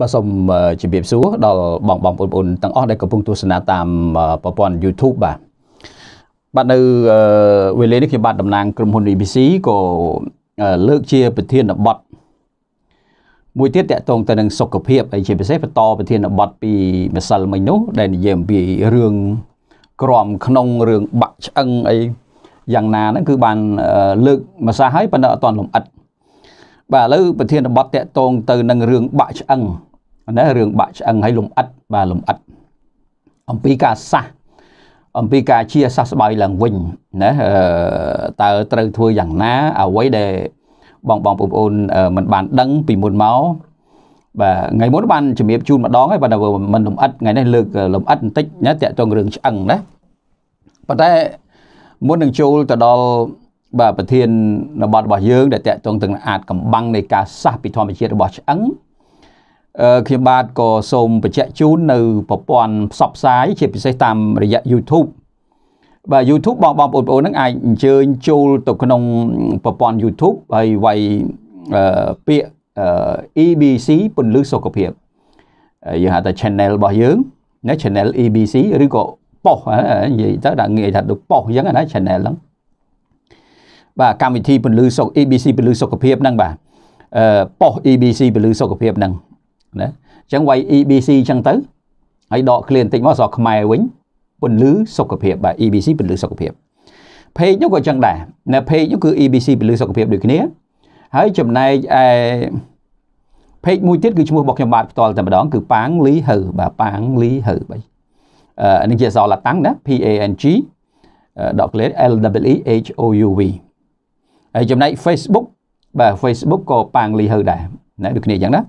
បាទសូមជម្រាបសួរដល់បងបងប្អូនទាំងអស់ដែលកំពុងទស្សនាតាមប្រព័ន្ធ YouTube បាទបាទនៅវេលានេះខ្ញុំបាទតំណាងក្រុមហ៊ុន ABC ក៏លើកជាប្រធានបទមួយទៀតតកតងទៅនឹងសុខភាពហើយជាពិសេសបន្តប្រធានបទពីម្សិលមិញនោះដែលនិយាយអំពីរឿងក្រមក្នុងរឿងបាក់ឆ្អឹងអីយ៉ាងណាហ្នឹង គឺបានលើកមកសាហើយប៉ុន្តែអត់ទាន់លំអិតបាទឥឡូវប្រធានបទតកតងទៅនឹងរឿងបាក់ឆ្អឹងណារឿងបាក់ឆ្អឹងហើយលំអិតបាទលំអិតអំពីការសះអំពីការជាសះស្បើយឡើងវិញណាតើត្រូវធ្វើយ៉ាងណាអ្វីដែលបងបងបងប្អូនមិនបានដឹងពីមុនមកបាទថ្ងៃមុនបានជំរាបជូនម្ដងហើយបើថាមិនលំអិតថ្ងៃនេះលើកលំអិតបន្តិចណាតកតងរឿងឆ្អឹងណាប៉ុន្តែមុននឹងចូលទៅដល់បាទប្រធាននបតរបស់យើងដែលតកតងទាំងអាចកំបាំងនៃការសះពីធម្មជាតិរបស់ឆ្អឹងអឺខ្ញុំបាទក៏សូមបញ្ជាក់ជូននៅប្រព័ន្ធផ្សព្វផ្សាយជាពិសេសតាមរយៈ YouTube បាទ YouTube បងបងបងប្អូននឹងអាចអញ្ជើញចូលទៅក្នុងប្រព័ន្ធ YouTube ហើយវាយអឺពាក្យ EBC ពន្លឺសុខភាពយើងហៅថា channel របស់យើងណា channel EBC ឬក៏ប៉ុសនិយាយទៅដាក់ងាយថាដូចប៉ុសអញ្ចឹងណា channel ហ្នឹងបាទកម្មវិធីពន្លឺសុខ EBC ពន្លឺសុខភាពហ្នឹងបាទអឺប៉ុស EBC ពន្លឺសុខភាពហ្នឹងណាអញ្ចឹងវាយ EBC អញ្ចឹងទៅហើយដកឃ្លាបន្តិចមកស្រុកខ្មែរវិញពន្លឺសុខភាពបាទ EBC ពន្លឺសុខភាព page នោះក៏អញ្ចឹងដែរនៅ page នោះគឺ EBC ពន្លឺសុខភាពដូចគ្នាហើយចំណែកឯ page មួយទៀតគឺឈ្មោះរបស់ខ្ញុំបាទផ្ទាល់តែម្ដងគឺប៉ាងលីហឺបាទប៉ាងលីហឺបាទអឺនេះជាអក្សរឡាតាំងណា P A N G ដកឃ្លា L W E H O U V ហើយចំណែក Facebook បាទ Facebook ក៏ប៉ាងលីហៅដែរណាដូចគ្នាអញ្ចឹងណា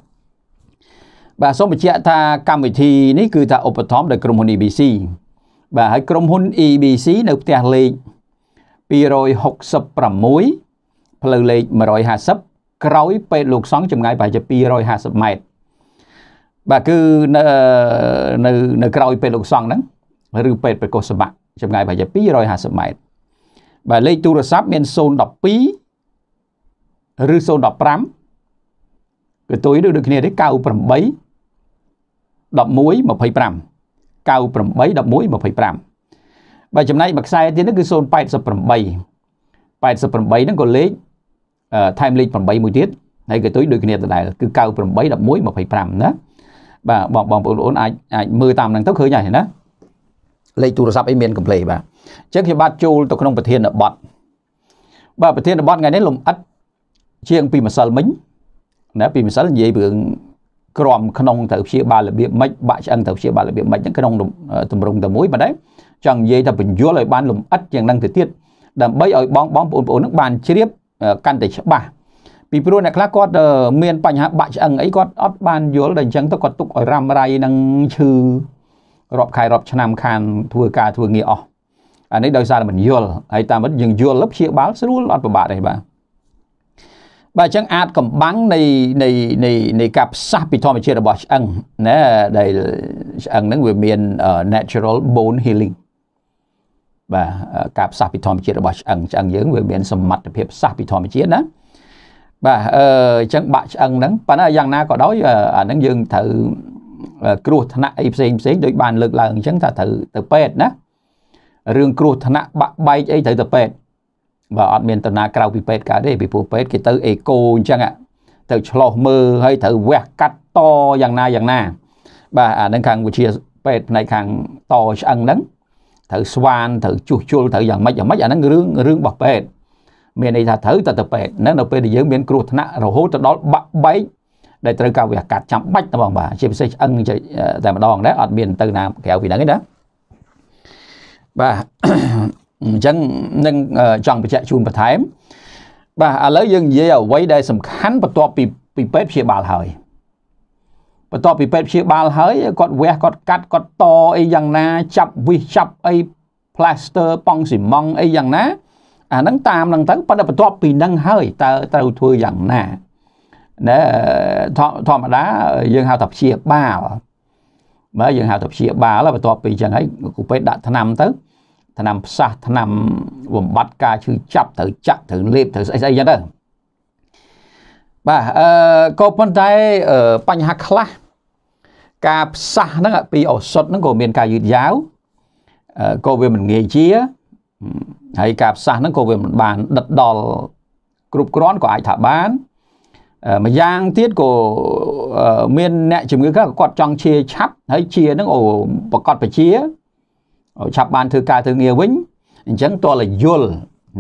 បាទសូមបញ្ជាក់ថាកម្មវិធី នេះគឺថាឧបត្ថម្ភដោយក្រុមហ៊ុន EBC បាទហើយក្រុមហ៊ុន EBC នៅផ្ទះលេខ266ផ្លូវលេខ150ក្រោយពេទ្យលោកសង្ឃចម្ងាយប្រហែលជា250ម៉ែត្របាទគឺនៅនៅនៅក្រោយពេទ្យលោកសង្ឃហ្នឹងឬពេទ្យប្រកុសសម្បត្តិចម្ងាយប្រហែលជា250ម៉ែត្របាទលេខទូរស័ព្ទមាន012ឬ015កតុយដូចដូចគ្នាទេ98 11 25 98 11 25បើចំណែកមួយខ្សែទៀតនោះគឺ088 88ហ្នឹងក៏លេខថែមលេខ8មួយទៀតហើយកតុយដូចគ្នាដដែលគឺ98 11 25ណាបាទបងបងប្អូនអាចអាចមើលតាមហ្នឹងទៅឃើញហើយណាលេខទូរស័ព្ទអីមានកំ pl េបាទអញ្ចឹងខ្ញុំបាទចូលទៅក្នុងប្រធានបទបាទប្រធានបទថ្ងៃនេះលំអិតជាងពីម្សិលមិញណាពីម្សិលនិយាយរឿងក្រមក្នុងទៅព្យាបាលរបៀបម៉េចបាក់ឆ្អឹងទៅព្យាបាលរបៀបម៉េចហ្នឹងក្នុងតម្រងតែមួយប៉ុន្តែចង់និយាយថាបញ្យល់ឲ្យបានលម្អិតជាងហ្នឹងទៅទៀតដើម្បីឲ្យបងបងប្អូនប្អូនហ្នឹងបានជ្រាបកាន់តែច្បាស់ពីព្រោះអ្នកខ្លះគាត់មានបញ្ហាបាក់ឆ្អឹងអីគាត់អត់បានយល់ដល់អញ្ចឹងទៅគាត់ទុកឲ្យរ៉ាំរៃនឹងឈឺរាប់ខែរាប់ឆ្នាំខានធ្វើការធ្វើងារអស់អានេះដោយសារតែមិនយល់ហើយតាមពិតយើងយល់ព្យាបាលស្រួលអត់ពិបាកទេបាទបាទអញ្ចឹងអាចកំបាំងនៃនៃនៃនៃការផ្សះពីធម្មជាតិរបស់ឆ្អឹងណាដែលឆ្អឹងហ្នឹងវាមាន natural bone healing បាទការផ្សះពីធម្មជាតិរបស់ឆ្អឹងឆ្អឹងយើងវាមានសមត្ថភាពផ្សះពីធម្មជាតិណាបាទអឺអញ្ចឹងបាក់ឆ្អឹងហ្នឹងប៉ុន្តែយ៉ាងណាក៏ដោយអាហ្នឹងយើងត្រូវគ្រោះថ្នាក់អីផ្សេងផ្សេងដូចបានលើកឡើងអញ្ចឹងថាត្រូវទៅពេទ្យណារឿងគ្រោះថ្នាក់បាក់បែកអីត្រូវទៅពេទ្យបើអត់មានតំណាក្រៅពីពេទ្យកើតទេពីព្រោះពេទ្យគេទៅអេកូអញ្ចឹងទៅឆ្លោះមើលហើយត្រូវវះកាត់តយ៉ាងណាយ៉ាងណាបាទអានឹងខាងវិជាពេទ្យផ្នែកខាងតឆ្អឹងហ្នឹងត្រូវស្វានត្រូវជួសជុលត្រូវយ៉ាងម៉េចយ៉ាងម៉េចអាហ្នឹងរឿងរឿងរបស់ពេទ្យមានន័យថាត្រូវតែទៅពេទ្យហ្នឹងនៅពេលដែលយើងមានគ្រោះថ្នាក់រហូតទៅដល់បាក់បែកដែលត្រូវការវះកាត់ចាំបាច់តែបងបាទជាពិសេសឆ្អឹងតែម្ដងដែរអត់មានទៅណាក្រៅពីហ្នឹងទេណាបាទអញ្ចឹងនឹងចង់បញ្ជាក់ជូនបន្ថែម បាទឥឡូវយើងនិយាយអ្វីដែលសំខាន់បន្ទាប់ពីពីពេទ្យព្យាបាលហើយបន្ទាប់ពីពេទ្យព្យាបាលហើយគាត់វះគាត់កាត់គាត់តអីយ៉ាងណា ចាប់វិសចាប់អី plaster ប៉ង់ស៊ីម៉ង់អីយ៉ាងណាអាហ្នឹងតាមហ្នឹងទៅប៉ុន្តែបន្ទាប់ពីហ្នឹងហើយតើត្រូវធ្វើយ៉ាងណាណាធម្មតា យើងហៅថាព្យាបាលបើយើងហៅថាព្យាបាលបន្ទាប់ពីចឹងហើយគ្រូពេទ្យដាក់ថ្នាំទៅឆ្នាំផ្សះឆ្នាំបំបត្តិការឈឺចាប់ត្រូវចាក់ត្រូវលេបត្រូវស្អីស្អីចឹងទៅបាទអឺក៏ប៉ុន្តែបញ្ហាខ្លះការផ្សះហ្នឹងពីឱសថហ្នឹងក៏មានការយឺតយ៉ាវក៏វាមិនងាយជាហើយការផ្សះហ្នឹងក៏វាមិនបានដិតដល់គ្រប់គ្រាន់ក៏អាចថាបានម្យ៉ាងទៀតក៏មានអ្នកជំងឺគាត់ចង់ជាឆាប់ហើយជាហ្នឹងអូប្រកាសបជាឲ្យឆាប់បានធ្វើការធ្វើងារវិញអញ្ចឹងតលយល់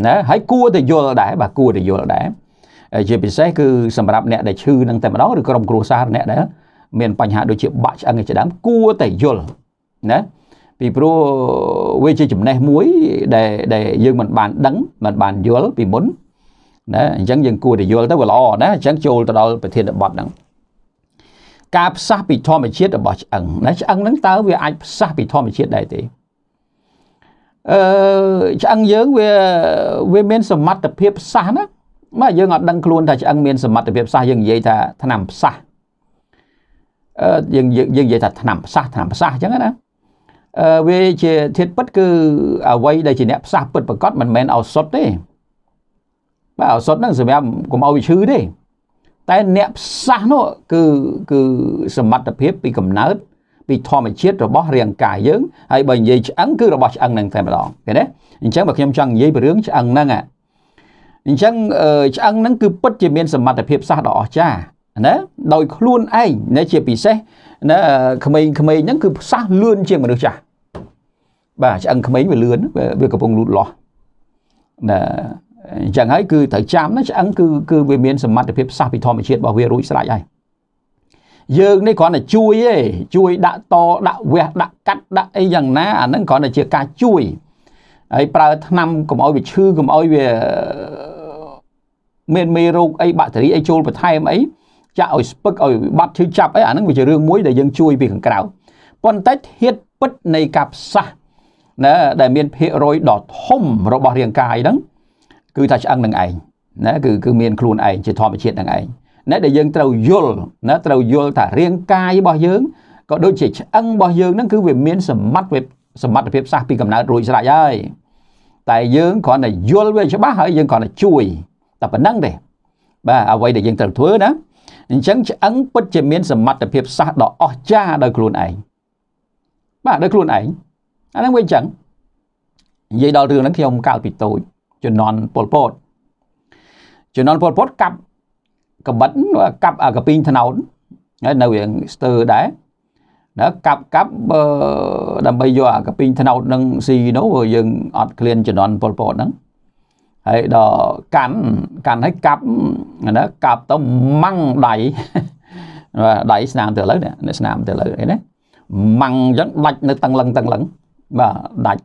ណាហើយគួរតែយល់ដែរបាទគួរតែយល់ដែរជាពិសេសគឺសម្រាប់អ្នកដែលឈឺនឹងតែម្ដងឬក្រុមគ្រួសារអ្នកដែលមានបញ្ហាដូចជាបាក់ឆ្អឹងជាដើមគួរតែយល់ណាពីព្រោះវាជាចំណេះមួយដែលដែលយើងមិនបានដឹងមិនបានយល់ពីមុនណាអញ្ចឹងយើងគួរតែយល់ទៅវាល្អណាអញ្ចឹងចូលទៅដល់ប្រធានបទហ្នឹងការផ្សះពីធម្មជាតិរបស់ឆ្អឹងណាឆ្អឹងហ្នឹងតើវាអាចផ្សះពីធម្មជាតិដែរទេអឺឆ្អឹងយើងវាវាមានសមត្ថភាពផ្សះណាមកយើងអត់ដឹងខ្លួនថាឆ្អឹងមានសមត្ថភាពផ្សះយើងនិយាយថាឆ្នាំផ្សះអឺយើងយើងនិយាយថាឆ្នាំផ្សះឆ្នាំផ្សះអញ្ចឹងណាអឺវាជាធាតុពិត គឺអ្វីដែលជាអ្នកផ្សះពិតប្រកបមិនមែនឱសថទេបាទឱសថហ្នឹងសម្រាប់កុំឲ្យវាឈឺទេ តែអ្នកផ្សះនោះគឺគឺសមត្ថភាពពីកំណើតពីធម្មជាតិរបស់រាងកាយយើងហើយបើនិយាយឆ្អឹងគឺរបស់ឆ្អឹងហ្នឹងតែម្ដងឃើញទេអញ្ចឹងបើខ្ញុំចង់និយាយពីរឿងឆ្អឹងហ្នឹងអញ្ចឹងឆ្អឹងហ្នឹងគឺពិតជាមានសមត្ថភាពសាស្ត្រដ៏អស្ចារ្យណាដោយខ្លួនឯងណាជាពិសេសណាក្មេងៗហ្នឹងគឺសាស្ត្រលឿនជាងមនុស្សចាស់បាទឆ្អឹងក្មេងវាលឿនវាកំពុងលូតលាស់ណាអញ្ចឹងហើយគឺត្រូវចាំណាឆ្អឹងគឺគឺវាមានសមត្ថភាពសាស្ត្រពីធម្មជាតិរបស់វារួចស្រេចហើយយើងនេះគ្រាន់តែជួយទេជួយដាក់តដាក់វះដាក់កាត់ដាក់អីយ៉ាងណាអាហ្នឹងគ្រាន់តែជាការជួយហើយប្រើថ្នាំកុំឲ្យវាឈឺកុំឲ្យវាមានមេរោគអីបាក់តេរីអីចូលបន្ថែមអីចាក់ឲ្យស្ពឹកឲ្យបាត់ឈឺចាប់អីអាហ្នឹងវាជារឿងមួយដែលយើងជួយពីខាងក្រៅប៉ុន្តែធាតពិតនៃការផ្សះណាដែលមានភាគរយដ៏ធំរបស់រាងកាយហ្នឹង គឺថាឆ្អឹងនឹងឯងណាគឺគឺ មានខ្លួនឯងជាធម្មជាតិនឹងឯងណាដែលយើងត្រូវយល់ណាត្រូវយល់ថារាងកាយរបស់យើងក៏ដូចជាឆ្អឹងរបស់យើងហ្នឹងគឺវាមានសមត្ថភាពសមត្ថភាពសះពីកំណើតរួចស្រេចហើយតែយើងគ្រាន់តែយល់វាច្បាស់ហើយយើងគ្រាន់តែជួយតែប៉ុណ្្នឹងទេបាទអ្វីដែលយើងត្រូវធ្វើណាអញ្ចឹងឆ្អឹងពិតជាមានសមត្ថភាពសះដ៏អស្ចារ្យដោយខ្លួនឯងបាទដោយខ្លួនឯងអាហ្នឹងវាអញ្ចឹងនិយាយដល់រឿងហ្នឹងខ្ញុំកាលពីតូចជំនន់ពលពតជំនន់ពលពតកាប់ក្បិតកាប់កាពីងថ្នោតហើយនៅរៀងស្ទើរដែរណាកាប់កាប់ដើម្បីយកអាកាពីងថ្នោតនឹងស៊ីនោះយើងអត់ក្លៀនចំនួនពលពតហ្នឹងហើយដល់កាន់កាន់ឲ្យកាប់ណាកាប់ទៅម៉ាំងដៃដៃស្នាមទៅឥឡូវនេះស្នាមទៅឥឡូវអីណាម៉ាំងអញ្ចឹងដាច់នៅតឹងលឹងតឹងលឹងបាទដាច់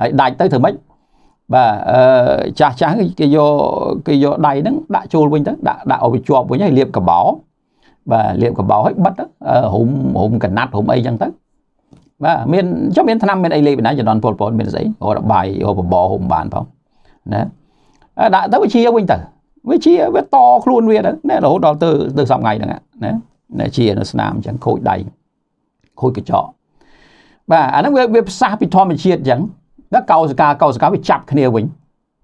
ហើយដាច់ទៅធ្វើម៉េចបាទអឺចាស់ចាស់គេយកគេយកដៃហ្នឹងដាក់ចូលវិញទៅដាក់ដាក់ឲ្យជាប់វិញហើយលាបកបោបាទលាបកបោឲ្យបិទរុំរុំកណាត់រុំអីចឹងទៅបាទមានចុះមានឆ្នាំមានអីលេបណាចំនួនពលពលមានស្អីរត់បាយរត់បបោរុំបានផងណាដាក់ទៅវាជាវិញទៅវាជាវាតខ្លួនវាទៅណារហូតដល់ទៅទៅសប្ងៃហ្នឹងណាណាជានៅស្នាមចឹងខូចដៃខូចកញ្ចក់បាទអាហ្នឹងវាវាផ្សះពីធម្មជាតិចឹងណាកោសិកាកោសិកាវាចាប់គ្នាវិញ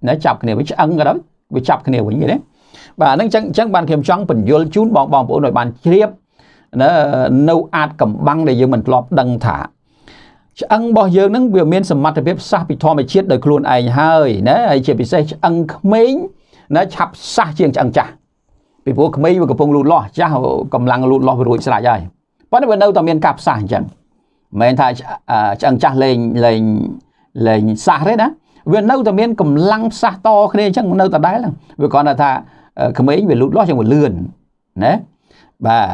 ណាចាប់គ្នាវិញឆ្អឹងក៏ដោយវាចាប់គ្នាវិញទេបាទហ្នឹងអញ្ចឹងអញ្ចឹងបានខ្ញុំចង់បញ្យលជូនបងបងប្អូនឲ្យបានជ្រាបណានៅអាចកំបាំងដែលយើងមិនធ្លាប់ដឹងថាឆ្អឹងរបស់យើងហ្នឹងវាមានសមត្ថភាពសាសពីធម្មជាតិដោយខ្លួនឯងហើយណាហើយជាពិសេសឆ្អឹងក្មេងណាឆាប់សាសជាងឆ្អឹងចាស់ពីព្រោះក្មេងវាកំពុងលូតលាស់ចាស់កំឡុងលូតលាស់វារួចស្រេចហើយប៉ុន្តែវានៅតែមានការផ្សះអញ្ចឹងមិនមែនថាឆ្អឹងចាស់លេងលេងលែងសះទេណាវានៅតែមានកម្លាំងផ្សះតគ្នាអញ្ចឹងនៅតែដែរវាគ្រាន់តែថាក្មេងវាលូតលាស់ជាងវាលឿនណាបាទ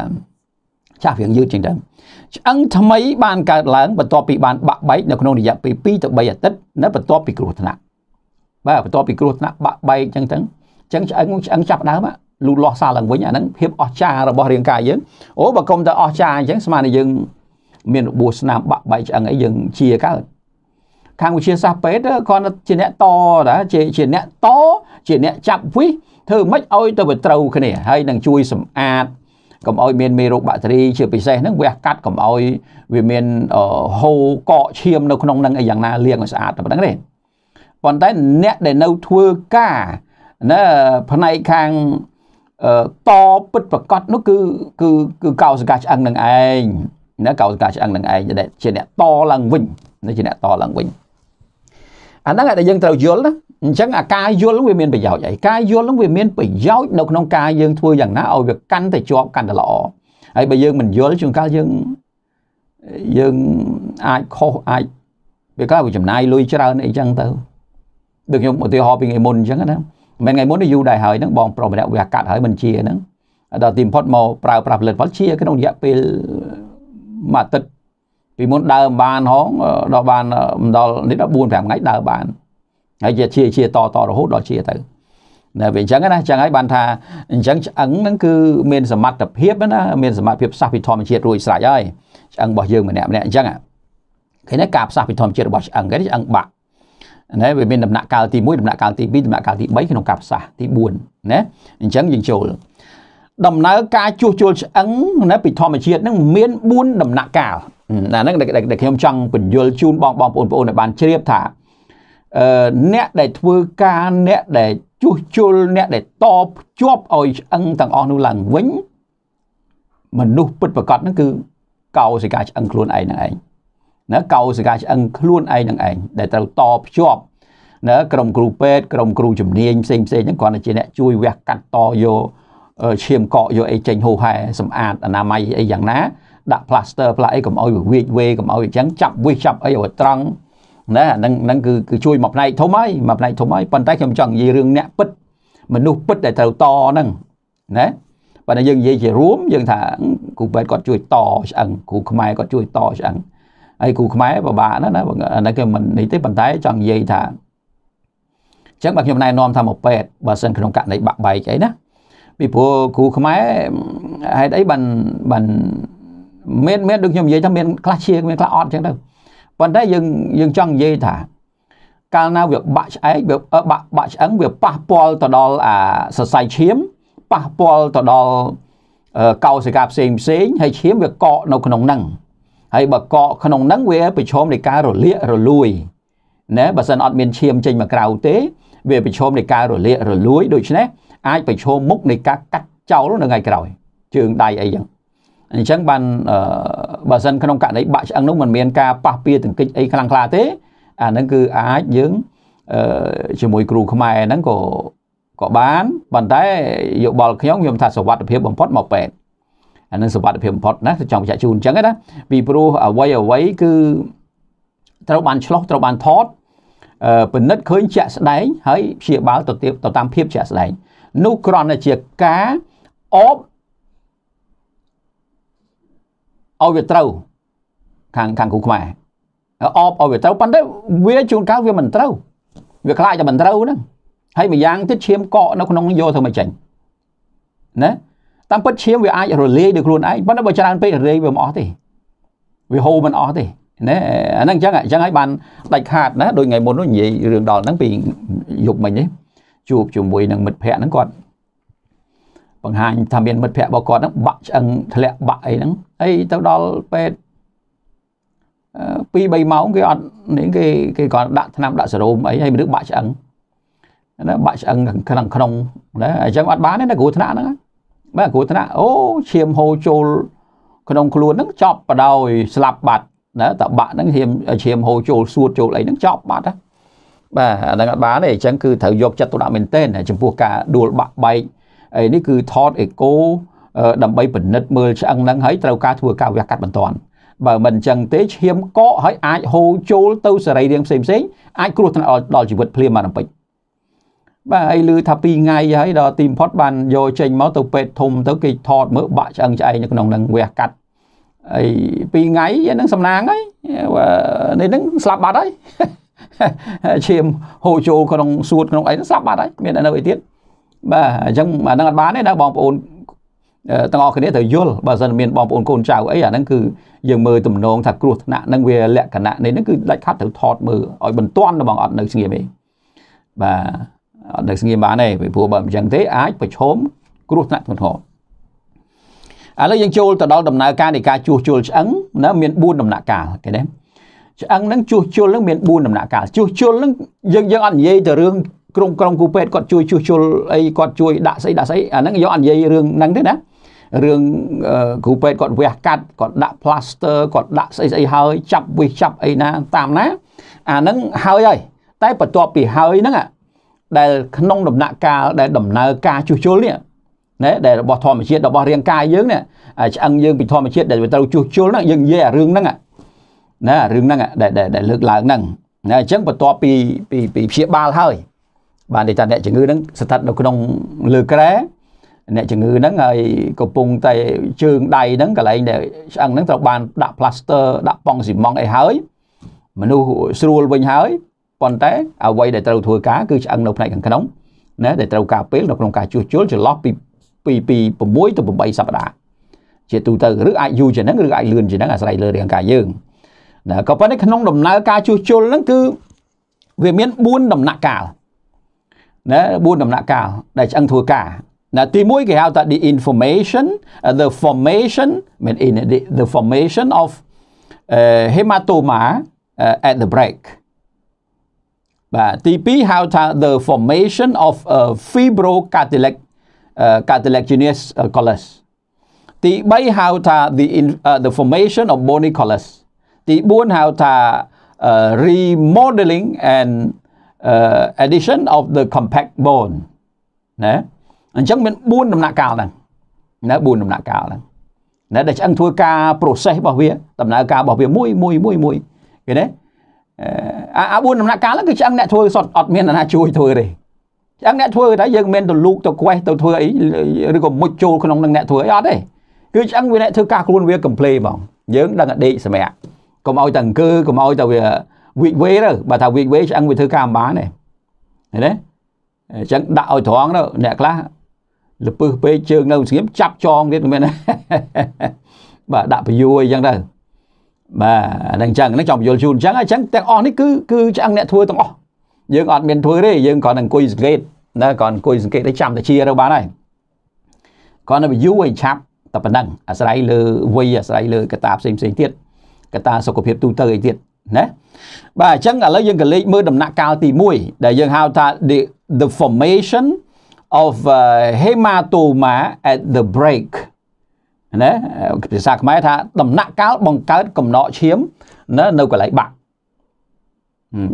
ចាស់រៀងយឺតជាងដើមឆ្អឹងថ្មីបានកើតឡើងបន្ទាប់ពីបានបាក់បែកនៅក្នុងរយៈពេល2ទៅ3អាទិត្យនៅបន្ទាប់ពីគ្រោះថ្នាក់បាទបន្ទាប់ពីគ្រោះថ្នាក់បាក់បែកអញ្ចឹងទៅអញ្ចឹងឆ្អឹងឆ្អឹងចាប់ដើមលូតលាស់សារឡើងវិញអាហ្នឹងភាពអស្ចារ្យរបស់រាងកាយយើង អូបើកុំតែអស្ចារ្យអញ្ចឹងស្មានតែយើងមានរបួសស្នាមបាក់បែកឆ្អឹងអីយើងជាកើតខាងវិទ្យាសាស្ត្រពេទ្យគាត់ជាអ្នកតតាជាជាអ្នកតជាអ្នកចាប់វិសធ្វើម៉េចឲ្យទៅវាត្រូវគ្នាហើយនឹងជួយសម្អាតកុំឲ្យមានមេរោគបាក់តេរីជាពិសេសហ្នឹងវះកាត់កុំឲ្យវាមានហូរកកឈាមនៅ ក្នុងហ្នឹងអីយ៉ាងណាលាងឲ្យស្អាតតែប៉ុណ្្នឹងទេប៉ុន្តែអ្នកដែលនៅធ្វើការណាផ្នែកខាងតពិតប្រកបនោះគឺគឺគឺកោសកាឆ្អឹងនឹងឯងណាកោសកាឆ្អឹងនឹងឯងដែលជាអ្នកតឡើងវិញនេះជាអ្នកតឡើងវិញអាហ្នឹងតែយើងត្រូវយល់ណាអញ្ចឹងអាការយល់ហ្នឹងវាមានប្រយោជន៍អីការយល់ហ្នឹងវាមានប្រយោជន៍នៅក្នុងការយើងធ្វើយ៉ាងណាឲ្យវាកាន់តែជាប់កាន់តែល្អហើយបើយើងមិនយល់ជួនកាលយើងយើងអាចខុសអាចវាខ្លះវាចំណាយលុយច្រើនអីចឹងទៅដូចខ្ញុំឧទាហរណ៍ពីថ្ងៃមុនអញ្ចឹងណាមិនថ្ងៃមុននេះយូរដែរហើយហ្នឹងបងប្រុសម្នាក់វាកាត់ហើយមិនជាហ្នឹងដល់ទីបំផុតមកប្រើប្រាស់ផលិតផលជាក្នុងរយៈពេលមួយអាទិត្យពីមុនដើមបានហងដល់បានមិនដល់នេះដល់4 5ថ្ងៃដើមបានហើយជាជាជាតតរហូតដល់ជាទៅណាវាអញ្ចឹងណាអញ្ចឹងហើយបានថាអញ្ចឹងឆ្អឹងហ្នឹងគឺមានសមត្ថភាពណាមានសមត្ថភាពផ្សះពីធម្មជាតិរួចស្រេចហើយឆ្អឹងរបស់យើងម្នាក់ម្នាក់អញ្ចឹងគេនេះការផ្សះពីធម្មជាតិរបស់ឆ្អឹងគេឆ្អឹងបាក់ណាវាមានដំណាក់កាលទី1ដំណាក់កាលទី2ដំណាក់កាលទី3ក្នុងការផ្សះទី4ណាអញ្ចឹងយើងចូលដំណើរការជួសជុលឆ្អឹងណាពីធម្មជាតិហ្នឹងមាន4ដំណាក់កាលអាហ្នឹងដែលខ្ញុំចង់បញ្យល់ជូនបងបងប្អូនបងប្អូនឲ្យបានជ្រាបថាអឺអ្នកដែលធ្វើការអ្នកដែលជួសជុលអ្នកដែលតភ្ជាប់ឲ្យឆ្អឹងទាំងអស់នោះឡើងវិញមនុស្សពិតប្រាកដហ្នឹងគឺកោសិកាឆ្អឹងខ្លួនឯងហ្នឹងឯងណាកោសិកាឆ្អឹងខ្លួនឯងហ្នឹងឯងដែលត្រូវតភ្ជាប់ណាក្រុមគ្រូពេទ្យក្រុមគ្រូជំនាញផ្សេងផ្សេងហ្នឹងគ្រាន់តែជាអ្នក ជួយវះកាត់តយកឈាមកកយកអីចេញហូរហែសម្អាតអនាម័យអីយ៉ាងណាដាក់ plaster ផ្លាក់អីកុំឲ្យវាវៀចវេកុំឲ្យអញ្ចឹងចាប់វិសចាប់អីឲ្យត្រង់ណាអានឹងហ្នឹងគឺគឺជួយមួយផ្នែកធំហើយមួយផ្នែកធំហើយប៉ុន្តែខ្ញុំចង់និយាយរឿងអ្នកពិតមនុស្សពិតដែលត្រូវតហ្នឹងណាបើយើងនិយាយជារួមយើងថាគ្រូពេទ្យគាត់ជួយតឆ្អឹងគ្រូខ្មែរគាត់ជួយតឆ្អឹងហើយគ្រូខ្មែរពិបាកណាស់ណាអានេះគេមិននេះទេប៉ុន្តែចង់និយាយថាអញ្ចឹងបើខ្ញុំណែនាំថាមកពេទ្យបើសិនក្នុងករណីបាក់បែកអីណាពីព្រោះគ្រូខ្មែរហេតុអីបានបានមានមានដូចខ្ញុំនិយាយថាមានខ្លះឈៀងមានខ្លះអត់អញ្ចឹងទៅប៉ុន្តែយើងយើងចង់និយាយថាកាលណាវាបាក់ឆ្អែកវាបាក់បាក់ឆ្អឹងវាប៉ះពាល់ទៅដល់អាសរសៃឈាមប៉ះពាល់ទៅដល់កោសិកាផ្សេងផ្សេងហើយឈាមវាកកនៅក្នុងហ្នឹងហើយបើកកក្នុងហ្នឹងវាប្រឈមនឹងការរលាករលួយណាបើសិនអត់មានឈាមចេញមកក្រៅទេ វាប្រឈមនឹងការរលាករលួយ ដូច្នេះអាចប្រឈមមុខនៃការកាត់ចោលនៅថ្ងៃក្រោយជើងដៃអីយ៉ាងអញ្ចឹងបានបើសិនក្នុងករណីបាក់ឆ្អឹងនោះมันមានការប៉ះពៀទង្គិចអីខ្លាំងខ្លាទេអាហ្នឹងគឺអាចយើងជាមួយគ្រូខ្មែរហ្នឹងក៏ក៏បានប៉ុន្តែយោបល់ខ្ញុំខ្ញុំថាសុវត្ថិភាពបំផុតមកពេទ្យអានឹងសុវត្ថិភាពបំផុតណាចង់បញ្ជាក់ជូនអញ្ចឹងណាពីព្រោះអវ័យអវ័យគឺត្រូវបានឆ្លោះត្រូវបានថតពិនិត្យឃើញជាក់ស្ដែងហើយព្យាបាលទៅទៅតាមភាពជាក់ស្ដែងនោះគ្រាន់តែជាការអបឲ្យវាត្រូវខាងខាងគ្រូខ្មែរអបឲ្យវាត្រូវប៉ុន្តែវាជួនកាលវាមិនត្រូវវាខ្លាចតែមិនត្រូវហ្នឹងហើយម្យ៉ាងទៀតឈាមកកនៅក្នុងយកធ្វើមកចេញណាតាមពិតឈាមវាអាចរលាយដោយខ្លួនឯងប៉ុន្តែបើច្រើនពេករលាយវាមិនអស់ទេវាហូរមិនអស់ទេណាអាហ្នឹងអញ្ចឹងអញ្ចឹងឲ្យបានដាច់ខាតណាដូចថ្ងៃមុននោះនិយាយរឿងដល់ហ្នឹងពីយប់មិញនេះជួបជាមួយនឹងមិត្តភ័ក្ដិហ្នឹងគាត់បង្ហាញថាមានមិត្តភ័ក្តិរបស់គាត់ហ្នឹងបាក់ឆ្អឹងធ្លាក់បាក់អីហ្នឹងអីទៅដល់ពេទ្យ2 3ម៉ោងគេអត់នេះគេគេគាត់ដាក់ថ្នាំដាក់សេរ៉ូមអីហើយមនុស្សបាក់ឆ្អឹងណាបាក់ឆ្អឹងក្នុងក្នុងណាអញ្ចឹងអត់បានទេណាគ្រូថ្នាក់ហ្នឹងបាទគ្រូថ្នាក់អូឈាមហូរចូលក្នុងខ្លួនហ្នឹងចប់បដោយស្លាប់បាត់ណាតបាក់ហ្នឹងឈាមឈាមហូរចូលសួតចូលអីហ្នឹងចប់បាត់ណាបាទអាហ្នឹងអត់បានទេអញ្ចឹងគឺត្រូវយកចិត្តទុកដាក់មែនទែនចំពោះការដួលបាក់បែកអីនេះគឺថតអេកូដើម្បីពិនិត្យមើលឆ្អឹងហ្នឹងហើយត្រូវការធ្វើការវះកាត់បន្ទាន់បើមិនអញ្ចឹងទេឈាមកកហើយអាចហូរចូលទៅសរីរាង្គផ្សេងផ្សេងអាចគ្រោះថ្នាក់ដល់ជីវិតភ្លាមមកដល់ពេជ្របាទហើយឮថា2ថ្ងៃហើយដល់ទីបំផុតបានយកចេញមកទៅពេទ្យធំទៅគេថតមើលបាក់ឆ្អឹងឆ្អែងនៅក្នុងហ្នឹងវះកាត់ហើយ2ថ្ងៃហ្នឹងសំណាងហើយនេះហ្នឹងស្លាប់បាត់ហើយឈាមហូរចូលក្នុងសួតក្នុងអីហ្នឹងស្លាប់បាត់ហើយមាននៅអីទៀតបាទអញ្ចឹងអាហ្នឹងអត់បានទេណាបងប្អូនទាំងអស់គ្នាត្រូវយល់បើសិនមានបងប្អូនកូនចៅអីអាហ្នឹងគឺយើងមើលទំនងថាគ្រោះថ្នាក់ហ្នឹងវាលក្ខណៈនេះហ្នឹងគឺដាច់ខាត់ត្រូវថតមើលឲ្យបន្ទាន់របស់អត់នៅស្ងៀមទេបាទអត់នៅស្ងៀមបានទេពីព្រោះបើមិនអញ្ចឹងទេអាចប្រឈមគ្រោះថ្នាក់ធ្ងន់ធ្ងរឥឡូវយើងចូលទៅដល់ដំណើរការនៃការជួសជុលឆ្អឹងណាមាន4ដំណាក់កាលគេណាឆ្អឹងហ្នឹងជួសជុលហ្នឹងមាន4ដំណាក់កាលជួសជុលហ្នឹងយើងយើងអត់និយាយទៅរឿងក្រុងក្រុងគូពេទ្យគាត់ជួយជួសជុលអីគាត់ជួយដាក់ស្អីដាក់ស្អីអាហ្នឹងយកអត់និយាយរឿងហ្នឹងទេណារឿងគ្រូពេទ្យគាត់វះកាត់គាត់ដាក់ plaster គាត់ដាក់ស្អីស្អីហើយចាប់វិសចាប់អីណាតាមណាអាហ្នឹងហើយហើយតែបន្ទាប់ពីហើយហ្នឹងដែលក្នុងដំណាក់កាលដែលដំណើរការជួសជុលនេះណែដែលរបស់ធម្មជាតិរបស់រាងកាយយើងនេះឆ្អឹងយើងពីធម្មជាតិដែលវាត្រូវជួសជុលហ្នឹងយើងនិយាយអារឿងហ្នឹងណារឿងហ្នឹងដែលដែលលើកឡើងហ្នឹងណាអញ្ចឹងបន្ទាប់ពីពីព្យាបាលហើយបានតែអ្នកជំងឺហ្នឹងស្ថិតនៅក្នុងលើក្រែអ្នកជំងឺហ្នឹងហើយកំពុងតែជើងដៃហ្នឹងកន្លែងដែលឆ្អឹងហ្នឹងត្រូវបានដាក់ plaster ដាក់ប៉ង់ស៊ីម៉ង់អីហើយមនុស្សស្រួលវិញហើយប៉ុន្តែអ្វីដែលត្រូវធ្វើការគឺឆ្អឹងនៅផ្នែកខាងក្នុងណាដែលត្រូវការពេលនៅក្នុងការជួសជុលចន្លោះពីពីពី6ទៅ8សប្តាហ៍ជាទូទៅឬអាចយូរជាងហ្នឹងឬអាចលឿនជាងហ្នឹងអាស្រ័យលើរាងកាយយើងណាក៏ប៉ុន្តែក្នុងដំណើរការជួសជុលហ្នឹងគឺវាមាន4ដំណាក់កាលណា4ដំណាក់កាលដែលឆ្អឹងធ្វើការណាទី1គេហៅថា the information uh, the formation mean in the, the formation of uh, hematoma uh, at the break បាទទី2 ta the formation of a uh, fibrocartilage uh, cartilaginous uh, callus ទី3ហៅថា the in, uh, the formation of bony callus ទី4ហៅថា uh, remodeling and uh, addition of the compact bone ណាអញ្ចឹងមាន4ដំណាក់កាលហ្នឹងណា4ដំណាក់កាលហ្នឹងណាដែលឆ្អឹងធ្វើការ process របស់វាដំណើរការរបស់វាមួយមួយមួយមួយឃើញទេអាអា4ដំណាក់កាលហ្នឹងគឺឆ្អឹងអ្នកធ្វើសតអត់មានអ្នកណាជួយធ្វើទេឆ្អឹងអ្នកធ្វើតែយើងមិនទៅលូកទៅខ្វេះទៅធ្វើអីឬក៏មុជចូលក្នុងនឹងអ្នកធ្វើអីអត់ទេគឺឆ្អឹងវាអ្នកធ្វើការខ្លួនវា complain ហ្មងយើងដឹងតែដេកសម្រាប់កុំឲ្យតែអង្គើកុំឲ្យតែវាវិកវេទៅបើថាវិកវេឆ្អឹងវាធ្វើការមិនបានទេឃើញទេអញ្ចឹងដាក់ឲ្យត្រង់ទៅអ្នកខ្លះលពឹសពេកជើងនៅស្ងៀមចាប់ចងទៀតមិនមែនបាទដាក់ពយួរអញ្ចឹងទៅបាទហ្នឹងអញ្ចឹងហ្នឹងចង់ពយល់ជូនអញ្ចឹងអញ្ចឹងទាំងអស់នេះគឺគឺឆ្អឹងអ្នកធ្វើទាំងអស់យើងអត់មានធ្វើទេយើងគ្រាន់តែអង្គុយសង្កេតណាគ្រាន់អង្គុយសង្កេតទៅចាំតែជាទៅបានហើយគ្រាន់តែពយួរឲ្យឆាប់តែប៉ុណ្ណឹងអាស្រ័យលើវ័យអាស្រ័យលើកត្តាផ្សេងផ្សេងទៀតកត្តាសុខភាពទូទៅអីទៀតណាបាទអញ្ចឹងឥឡូវយើងក៏លេខមើលដំណាក់កាលទី1ដែលយើងហៅថា the, the formation of uh, hematoma at the break ណាភាសាខ្មែរថាដំណាក់កាលបង្កើតកំណកឈាមណានៅកន្លែងបាក់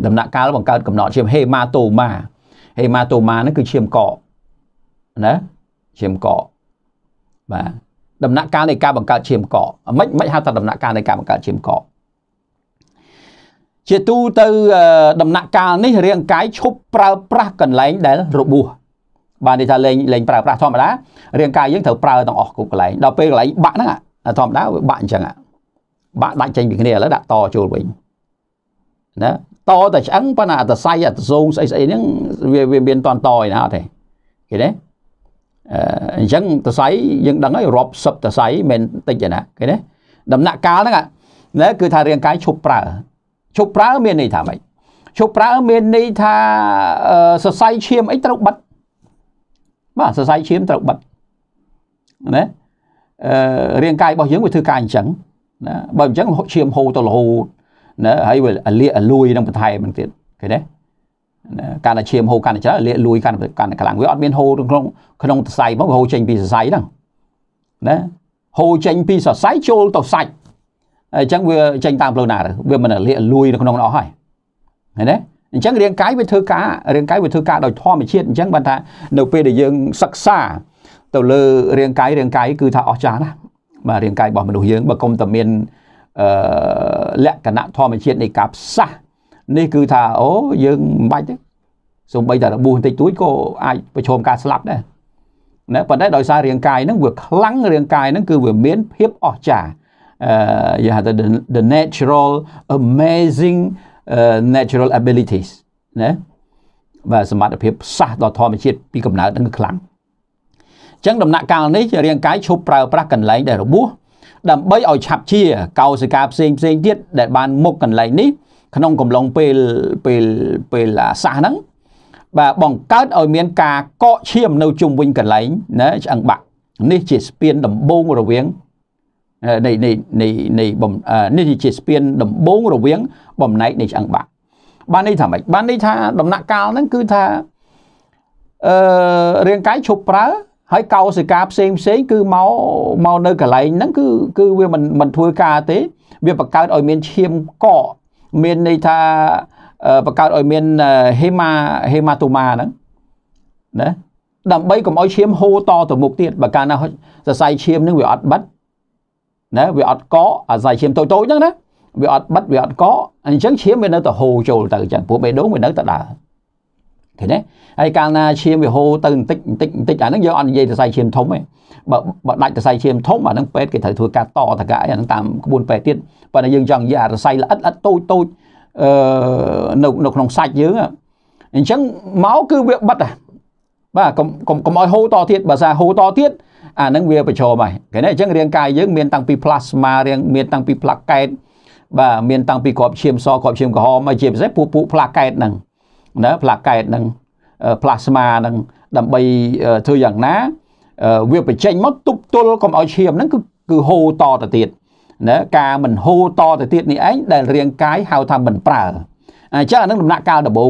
ដំណាក់កាលបង្កើតកំណកឈាម hematoma hematoma ហ្នឹងគឺឈាមកកណាឈាមកកបាទដំណាក់កាលនៃការបង្កើតឈាមកកមិនមិនហៅថាដំណាក់កាលនៃការបង្កើតឈាមកកជាទូទៅដំណាក់កាលនេះរាងកាយឈប់ប្រើប្រាស់កន្លែងដែលរបួសបាននិយាយថាលេងលេងប្រើប្រាស់ធម្មតារាងកាយយើងត្រូវប្រើទាំងអស់គ្រប់កន្លែងដល់ពេលកន្លែងបាក់ហ្នឹងធម្មតាវាបាក់អញ្ចឹងបាក់ដាច់ចេញពីគ្នាឥឡូវដាក់តចូលវិញណាតតែឆ្អឹងប៉ុន្តែអត្តស័យអត្តសងស្អីស្អីហ្នឹងវាវាមានតន់តឯណាអត់ទេគេទេអញ្ចឹងតស័យយើងដឹងហើយរាប់សិបតស័យមិនតិចទេណាគេណាដំណាក់កាលហ្នឹងណាគឺថារាងកាយឈប់ប្រើឈប់ប្រើមានន័យថាម៉េចឈប់ប្រើមានន័យថាសរសៃឈាមអីត្រូវបិទបាទសរសៃឈាមត្រូវបិទណាអឺរាងកាយរបស់យើងវាធ្វើការអញ្ចឹងណាបើអញ្ចឹងឈាមហូរទៅរហូតណាហើយវាលាកលួយនឹងបន្ថែមហ្នឹងទៀតឃើញទេណាការតែឈាមហូរកាន់តែច្រើនលាកលួយកាន់តែកាន់តែខ្លាំងវាអត់មានហូរក្នុងក្នុងសរសៃមកវាហូរចេញពីសរសៃហ្នឹងណាហូរចេញពីសរសៃចូលទៅសាច់អញ្ចឹងវាចេញតាមផ្លូវណាទៅវាមិនលាកលួយនៅក្នុងនោះអស់ហើយឃើញទេអញ្ចឹងរាងកាយវាធ្វើការរាងកាយវាធ្វើការដោយធម្មជាតិអញ្ចឹងបានថា នៅពេលដែលយើងសិក្សា ទៅលើរាងកាយរាងកាយគឺថាអស្ចារ្យណាស់បាទរាងកាយរបស់មនុស្សយើងបើគុំតែមានអឺលក្ខណៈធម្មជាតិនៃការផ្សះនេះគឺថាអូយើងមិនបាច់ទេសូម្បីតែរបួសបន្តិចតួចក៏អាច ប្រឈមការស្លាប់ដែរណាប៉ុន្តែដោយសាររាងកាយហ្នឹងវាខ្លាំងរាងកាយហ្នឹងគឺវាមានភាពអស្ចារ្យ ya kata the, the natural amazing uh, natural abilities ណាបាទសមត្ថភាពសាសដល់ធម្មជាតិពីកំណើតនឹងខ្លាំងអញ្ចឹងដំណាក់កាលនេះរាងកាយឈប់ប្រើប្រាស់កន្លែងដែលរបួសដើម្បីឲ្យឆាប់ជា កោសិកាផ្សេងផ្សេងទៀតដែល បានមុខកន្លែងនេះក្នុងកំឡុងពេលពេលពេលអាសាសហ្នឹងបាទបង្កើតឲ្យមាន ការកកឈាមនៅជុំវិញកន្លែងណាឆ្អឹងបាក់នេះជាស្ពានដំបូងរវាងនៃនៃនៃនៃបំនេះជាស្ពានដំបូងរវាងបំណែកនៃឆ្អឹងបាក់បានន័យថាម៉េចបានន័យថាដំណាក់កាលហ្នឹងគឺថាអឺរាងកាយឈប់ប្រើហើយកោសិកាផ្សេងផ្សេងគឺមកមកនៅកន្លែងហ្នឹងគឺគឺវាមិនមិនធ្វើការទេ វាបង្កើតឲ្យមានឈាមកកមានន័យថាបង្កើតឲ្យមានហេម៉ាហេម៉ាតូម៉ាហ្នឹងណាដើម្បីកុំឲ្យឈាមហូរតទៅមុខទៀតបើកាលណាសរសៃឈាមហ្នឹងវាអត់បិទណាវាអត់កកអាស្រ័យឈាមតូចតូចហ្នឹងណាវាអត់បិទវាអត់កកអញ្ចឹងឈាមវានៅតែហូរចូលទៅអញ្ចឹងពួកបេះដូងវានៅតែដើរឃើញទេហើយកាលណាឈាមវាហូរទៅបន្តិចបន្តិចបន្តិចអាហ្នឹងយើងអត់និយាយទៅសរសៃឈាមធំទេបើបើដាច់សរសៃឈាមធំអាហ្នឹងពេទ្យគេត្រូវធ្វើការតតកាអាហ្នឹងតាមក្បួនពេទ្យទៀតប៉ុន្តែយើងចង់និយាយអាសរសៃល្អិតល្អិតតូចតូចអឺនៅនៅក្នុងសាច់យើងអញ្ចឹងមកគឺវាបិទបាទកុំកុំឲ្យហូរតទៀតបើសារហូរតទៀតអាហ្នឹងវាប្រឈមហើយគេណាអញ្ចឹងរាងកាយយើងមានតាំងពី plasma រាងមានតាំងពី plaquette បាទមានតាំងពីគ្រាប់ឈាមសគ្រាប់ឈាមក្រហមហើយជាពិសេសពួកពួក plaquette ហ្នឹងណា plaquette ហ្នឹង plasma ហ្នឹងដើម្បីធ្វើយ៉ាងណាវាបញ្ចេញមកទប់ទល់កុំឲ្យឈាមហ្នឹងគឺគឺហូរតទៅទៀតណាការមិនហូរតទៅទៀតនេះឯងដែលរាងកាយហៅថាមិនប្រើអញ្ចឹងអានឹងដំណាក់កាលដំបូង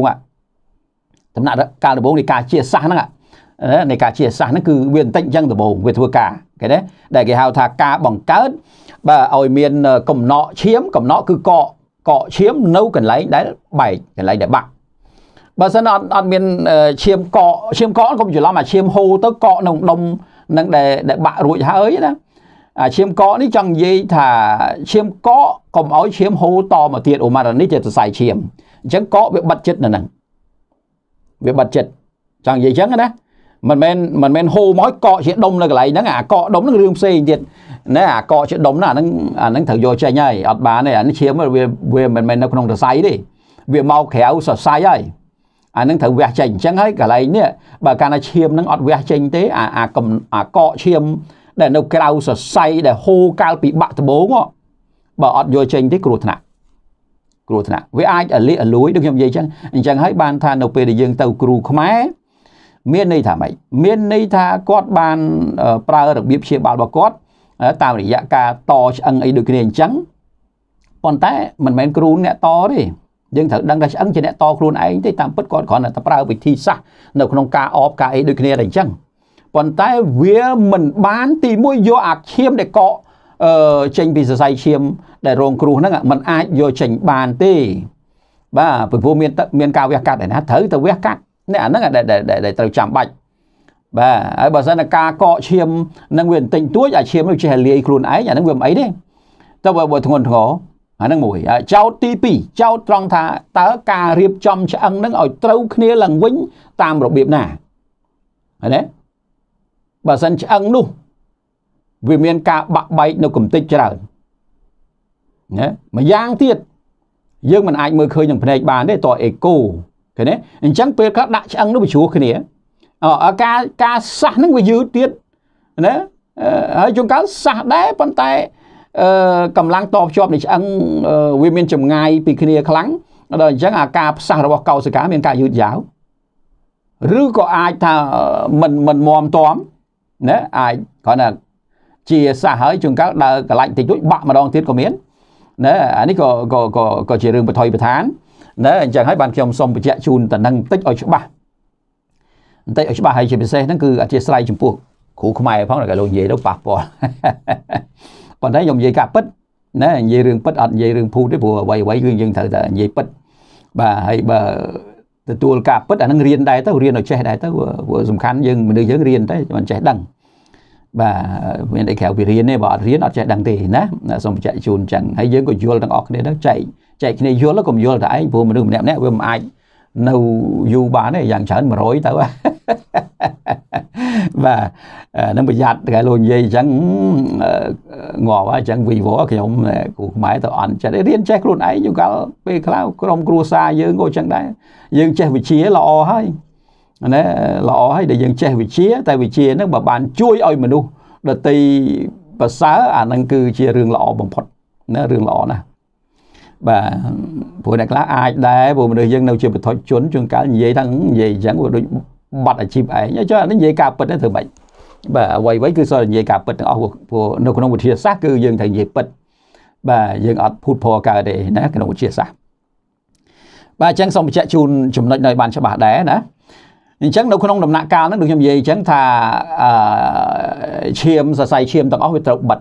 ដំណាក់កាលដំបូងនៃការជាសះហ្នឹងនៃការជាសាសហ្នឹងគឺវាបន្តិចអញ្ចឹងដំបូងវាធ្វើការគេណាដែលគេហៅថាការបង្កើតបាទឲ្យមានកំណក់ឈាមកំណក់គឺកកកកឈាមនៅកន្លែងដែលបែកកន្លែងដែលបាក់បើសិនអត់អត់មានឈាមកកឈាមកកកុំច្រឡំអាឈាមហូរទៅកកក្នុងដុំនឹងដែលដែលបាក់រួចហើយណាអាឈាមកកនេះចង់និយាយថាឈាមកកកុំឲ្យឈាមហូរតមកទៀតអូម៉ារ៉ានេះជាសរសៃឈាមអញ្ចឹងកកវាបិទចិត្តនៅនឹងវាបិទចិត្តចង់និយាយអញ្ចឹងណាមិនមែនមិនមែនហូរមកកកជាដុំនៅកន្លែងហ្នឹងអាកកដុំហ្នឹងរឿងផ្សេងទៀតណាអាកកជាដុំណាអាហ្នឹងអាហ្នឹងត្រូវយកចេញហើយអត់បានទេអានេះឈាមវាវាមិនមែននៅក្នុងសរសៃទេវាមកក្រៅសរសៃហើយអានឹងត្រូវវះចេញអញ្ចឹងហើយកន្លែងនេះបើកាលណាឈាមនឹងអត់វះចេញទេអាអាកំអាកកឈាមដែលនៅក្រៅសរសៃដែលហូរកាលពីបាក់ដំបងបើអត់យកចេញទេគ្រោះថ្នាក់គ្រោះថ្នាក់វាអាចអលិអលួយដូចខ្ញុំនិយាយអញ្ចឹងអញ្ចឹងហើយបានថានៅពេលដែលយើងទៅគ្រូខ្មែរមានន័យថាម៉េចមានន័យថាគាត់បានប្រើរបៀបព្យាបាលរបស់គាត់តាមរយៈការតឆ្អឹងអីដូចគ្នាអញ្ចឹងប៉ុន្តែមិនមែនគ្រូអ្នកតទេយើងត្រូវដឹងថាឆ្អឹងជាអ្នកតខ្លួនឯងទេតាមពិតគាត់គ្រាន់តែប្រើវិធីសាស្ត្រនៅក្នុងការអបការអីដូចគ្នាតែអញ្ចឹងប៉ុន្តែវាមិនបានទីមួយយកអាឈាមដែលកកអឺចេញពីសរសៃឈាមដែលរងគ្រោះហ្នឹងมันអាចយកចេញបានទេបាទព្រោះមានមានការវះកាត់ឯណាត្រូវតែវះកាត់នេះអាហ្នឹងដែលត្រូវចាំបាច់បាទហើយបើសិនតែការកកឈាមនឹងវាបន្តិចតួចអាឈាមនោះចេះលាយខ្លួនឯងអាហ្នឹងវាមិនអីទេតែបើបើធ្ងន់ធ្ងរអាហ្នឹងមួយចោតទី2ចោតត្រង់ថាតើការរៀបចំឆ្អឹងហ្នឹងឲ្យត្រូវគ្នាឡើងវិញតាមរបៀបណាហ្នឹងបើសិនឆ្អឹងនោះវាមានការបាក់បែកនៅកំតិចច្រើនណាម្យ៉ាងទៀតយើងមិនអាចមើលឃើញនឹងភ្នែកបានទេតើអេកូឃើញទេអញ្ចឹងពេលខ្លះដាក់ឆ្អឹងនោះវាជ្រួសគ្នាការការសះហ្នឹងវាយឺតទៀតណាហើយជួនកាលសះដែរប៉ុន្តែកម្លាំងតបជាប់នៃឆ្អឹងវាមានចម្ងាយពីគ្នាខ្លាំងដល់អញ្ចឹងអាការផ្សះរបស់កោសិកាមានការយឺតយ៉ាវឬក៏អាចថាមិនមិនមមតមណាអាចគ្រាន់តែជាសះហើយជួនកាលដើរកន្លែងតិចតួចបាក់ម្ដងទៀតក៏មានណាអានេះក៏ក៏ក៏ជារឿងបថុយបឋានណាអញ្ចឹងហើយបានខ្ញុំសូមបញ្ជាក់ជូនតំណែងបន្តិចឲ្យច្បាស់បន្តិចឲ្យច្បាស់ហើយជាពិសេសហ្នឹងគឺអធិស្ឋានចំពោះគ្រូខ្មែរផងដែលលោកនិយាយទៅប៉ះពាល់ប៉ុន្តែខ្ញុំនិយាយការពិតណានិយាយរឿងពិតអត់និយាយរឿងភូតទេព្រោះអ្វីអ្វីគឺយើងត្រូវតែនិយាយពិតបាទហើយបើទទួលការពិតអានឹងរៀនដែរទៅរៀនឲ្យចេះដែរទៅសំខាន់យើងមនុស្សយើងរៀនតែមិនចេះដឹងបាទមានអីក្រៅពីរៀនទេបើអត់រៀនអត់ចេះដឹងទេណាសូមបញ្ជាក់ជូនចឹងហើយយើងក៏យល់ទាំងអស់គ្នាដែរចែកចែកគ្នាយល់ក៏យល់តែឯងព្រោះមនុស្សម្នាក់ម្នាក់វាមិនអាចនៅយូរបានទេយ៉ាងច្រើន100ទៅបាទនឹងប្រយ័ត្នតែលោកនិយាយអញ្ចឹងងាប់ហើយអញ្ចឹងវីវខ្ញុំគ្រូខ្មែរទៅអន់ចិត្តរៀនចេះខ្លួនឯងយូរកាលពេលខ្លៅក្រុមគ្រួសារយើងក៏អញ្ចឹងដែរយើងចេះវិជាល្អហើយណាល្អហើយដែលយើងចេះវិជា តែវិជាហ្នឹងបើបានជួយឲ្យមនុស្សដតីប្រសើរអាហ្នឹងគឺជារឿងល្អបំផុតណារឿងល្អណាស់បាទព្រោះអ្នកខ្លះអាចដែរព្រោះមនុស្សយើងនៅជាបុត្រជនជួនកាលនិយាយថានិយាយអញ្ចឹងវាដូចបាត់អាជីពឯងចុះអានេះនិយាយការពិតទេធ្វើម៉េចបាទអ្វីអ្វីគឺសរនិយាយការពិតទាំងអស់ព្រោះនៅក្នុងវិទ្យាសាស្ត្រគឺយើងត្រូវនិយាយពិតបាទយើងអត់ភូតភរកើតទេណាក្នុងវិទ្យាសាស្ត្របាទអញ្ចឹងសូមបញ្ជាក់ជូនចំណុចនៅបានច្បាស់ដែរណាអញ្ចឹងនៅក្នុងដំណាក់កាលហ្នឹងដូចខ្ញុំនិយាយអញ្ចឹងថាអឺឈាមសរសៃឈាមទាំងអស់វាត្រូវបិទ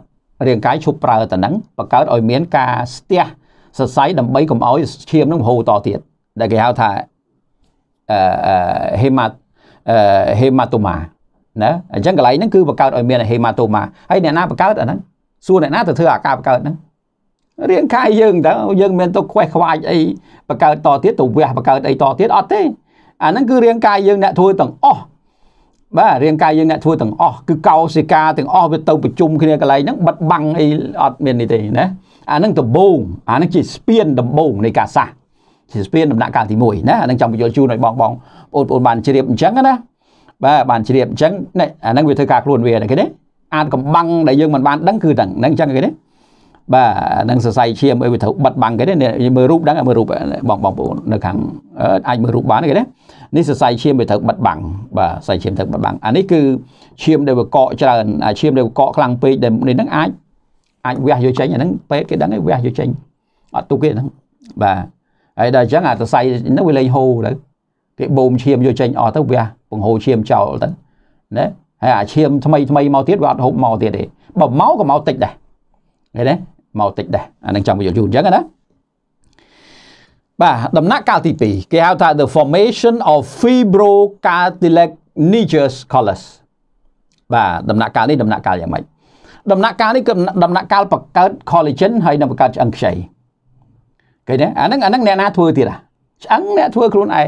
រាងកាយឈប់ប្រើតែហ្នឹងបង្កើតឲ្យមានការស្ទះសរសៃដើម្បីកុំឲ្យឈាមហ្នឹងហូរតទៀតដែលគេហៅថាអឺហេម៉ាអឺហេម៉ាតូម៉ាណាអញ្ចឹងកន្លែងហ្នឹងគឺបង្កើតឲ្យមានហេម៉ាតូម៉ាហើយអ្នកណាបង្កើតអាហ្នឹងសួរអ្នកណាទៅធ្វើអាការបង្កើតហ្នឹងរាងកាយយើងតើយើងមានទុកខ្វេះខ្វាយអីបង្កើតតទៀតទៅវះបង្កើតអីតទៀតអត់ទេអាហ្នឹងគឺរាងកាយយើងអ្នកធ្វើទាំងអស់បាទរាងកាយយើងអ្នកធ្វើទាំងអស់គឺកោសិកាទាំងអស់វាទៅប្រជុំគ្នាកន្លែងហ្នឹងបិទបាំងអីអត់មាននេះទេណាអាហ្នឹងដំបូងអាហ្នឹងជាស្ពានដំបូងនៃការសាសជាស្ពានដំណាក់កាលទី1ណាអាហ្នឹងចង់បញ្យល់ជូនឲ្យបងបងបងប្អូនបានជ្រាបអញ្ចឹងណាបាទបានជ្រាបអញ្ចឹងនេះអាហ្នឹងវាធ្វើការខ្លួនវាគេណាអាចកំបាំងដែលយើងមិនបានដឹងគឺទាំងហ្នឹងអញ្ចឹងគេណាបាទនឹងសរសៃឈាមអីវាត្រូវបិទបាំងគេនេះមើលរូបដឹងមើលរូបបងបងប្អូននៅខាងអាចមើលរូបបានគេណានេះសរសៃឈាមវាត្រូវបិទបាំងបាទសរសៃឈាមត្រូវបិទបាំងអានេះគឺឈាមដែលវាកកច្រើនអាឈាមដែលវាកកខ្លាំងពេកដែលនេះហ្នឹងអាចអាចវះយកចេញអាហ្នឹងពេទ្យគេដឹងឯងវះយកចេញអត់ទុកគេហ្នឹងបាទហើយដល់អញ្ចឹងអាសរសៃហ្នឹងវាលេងហូរទៅគេបូមឈាមយកចេញអស់ទៅវះពង្ហូរឈាមចោលទៅណាហើយអាឈាមថ្មីថ្មីមកទៀតវាអត់ហូបមកទៀតទេបើមកក៏មកតិចដែរឃើញទេមកតិចដែរអានឹងចង់បញ្យល់យូរអញ្ចឹងណាបាទដំណាក់កាលទី2គេហៅថា the formation of fibrocartilaginous callus បាទដំណាក់កាលនេះដំណាក់កាលយ៉ាងម៉េចដំណាក់កាលនេះគឺដំណាក់កាលបង្កើត collagen ហើយនឹងបង្កើតឆ្អឹងខ្ចីឃើញទេអាហ្នឹងអាហ្នឹងអ្នកណាធ្វើទៀតអាឆ្អឹងអ្នកធ្វើខ្លួនឯ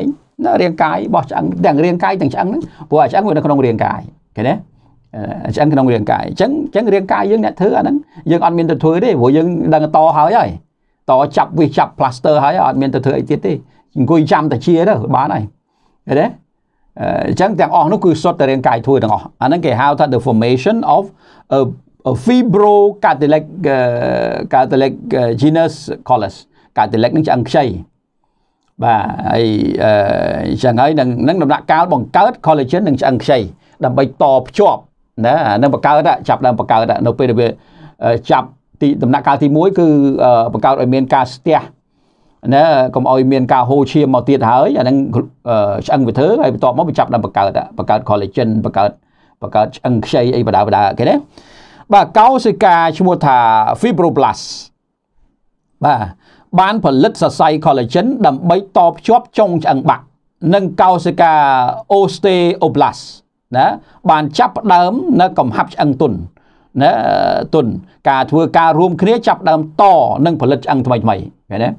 ងរាងកាយរបស់ឆ្អឹងទាំងរាងកាយទាំងឆ្អឹងហ្នឹងព្រោះអាឆ្អឹងវានៅក្នុងរាងកាយឃើញទេអញ្ចឹងក្នុងរាងកាយអញ្ចឹងអញ្ចឹងរាងកាយយើងអ្នកធ្វើអាហ្នឹងយើងអត់មានទៅធ្វើទេព្រោះយើងដឹងតហើយហើយតចាប់វិសចាប់ plaster ហើយអត់មានទៅធ្វើអីទៀតទេអង្គុយចាំតាជាទៅបានហើយឃើញទេអញ្ចឹងទាំងអស់នោះគឺសុទ្ធតែរាងកាយធ្វើទាំងអស់អាហ្នឹងគេហៅថា the formation of a, a fibrocatelic uh, catelic uh, genus collus catelic នឹងឆ្អឹងខ្ចីបាទហើយអញ្ចឹងហើយនឹងដំណាក់កាលបង្កើត collagen នឹងឆ្អឹងខ្ចីដើម្បីតភ្ជាប់ណាអានឹងបង្កើតចាប់ដើមបង្កើតនៅពេលដែលវាចាប់ទីដំណាក់កាលទី1គឺបង្កើតឲ្យមានការស្ទះណាកុំឲ្យមានការហូរឈាមមកទៀតហើយអានឹងឆ្អឹងវាធ្វើហើយបន្ទាប់មកវាចាប់ដើមបង្កើតបង្កើត collagen បង្កើតបង្កើតឆ្អឹងខ្ចីអីបដាបដាគេណាបាទកោសិកាឈ្មោះថា fibroblast បាទបានផលិតសរសៃ collagen ដើម្បីតភ្ជាប់ចុងឆ្អឹងបាក់ និងកោសិកា osteoblast ណាបានចាប់ផ្ដើមនៅកំហាប់ឆ្អឹងទុនណាទុនការធ្វើការរួមគ្នាចាប់ដើមតនឹងផលិតឆ្អឹងថ្មីថ្មីឃើញទេ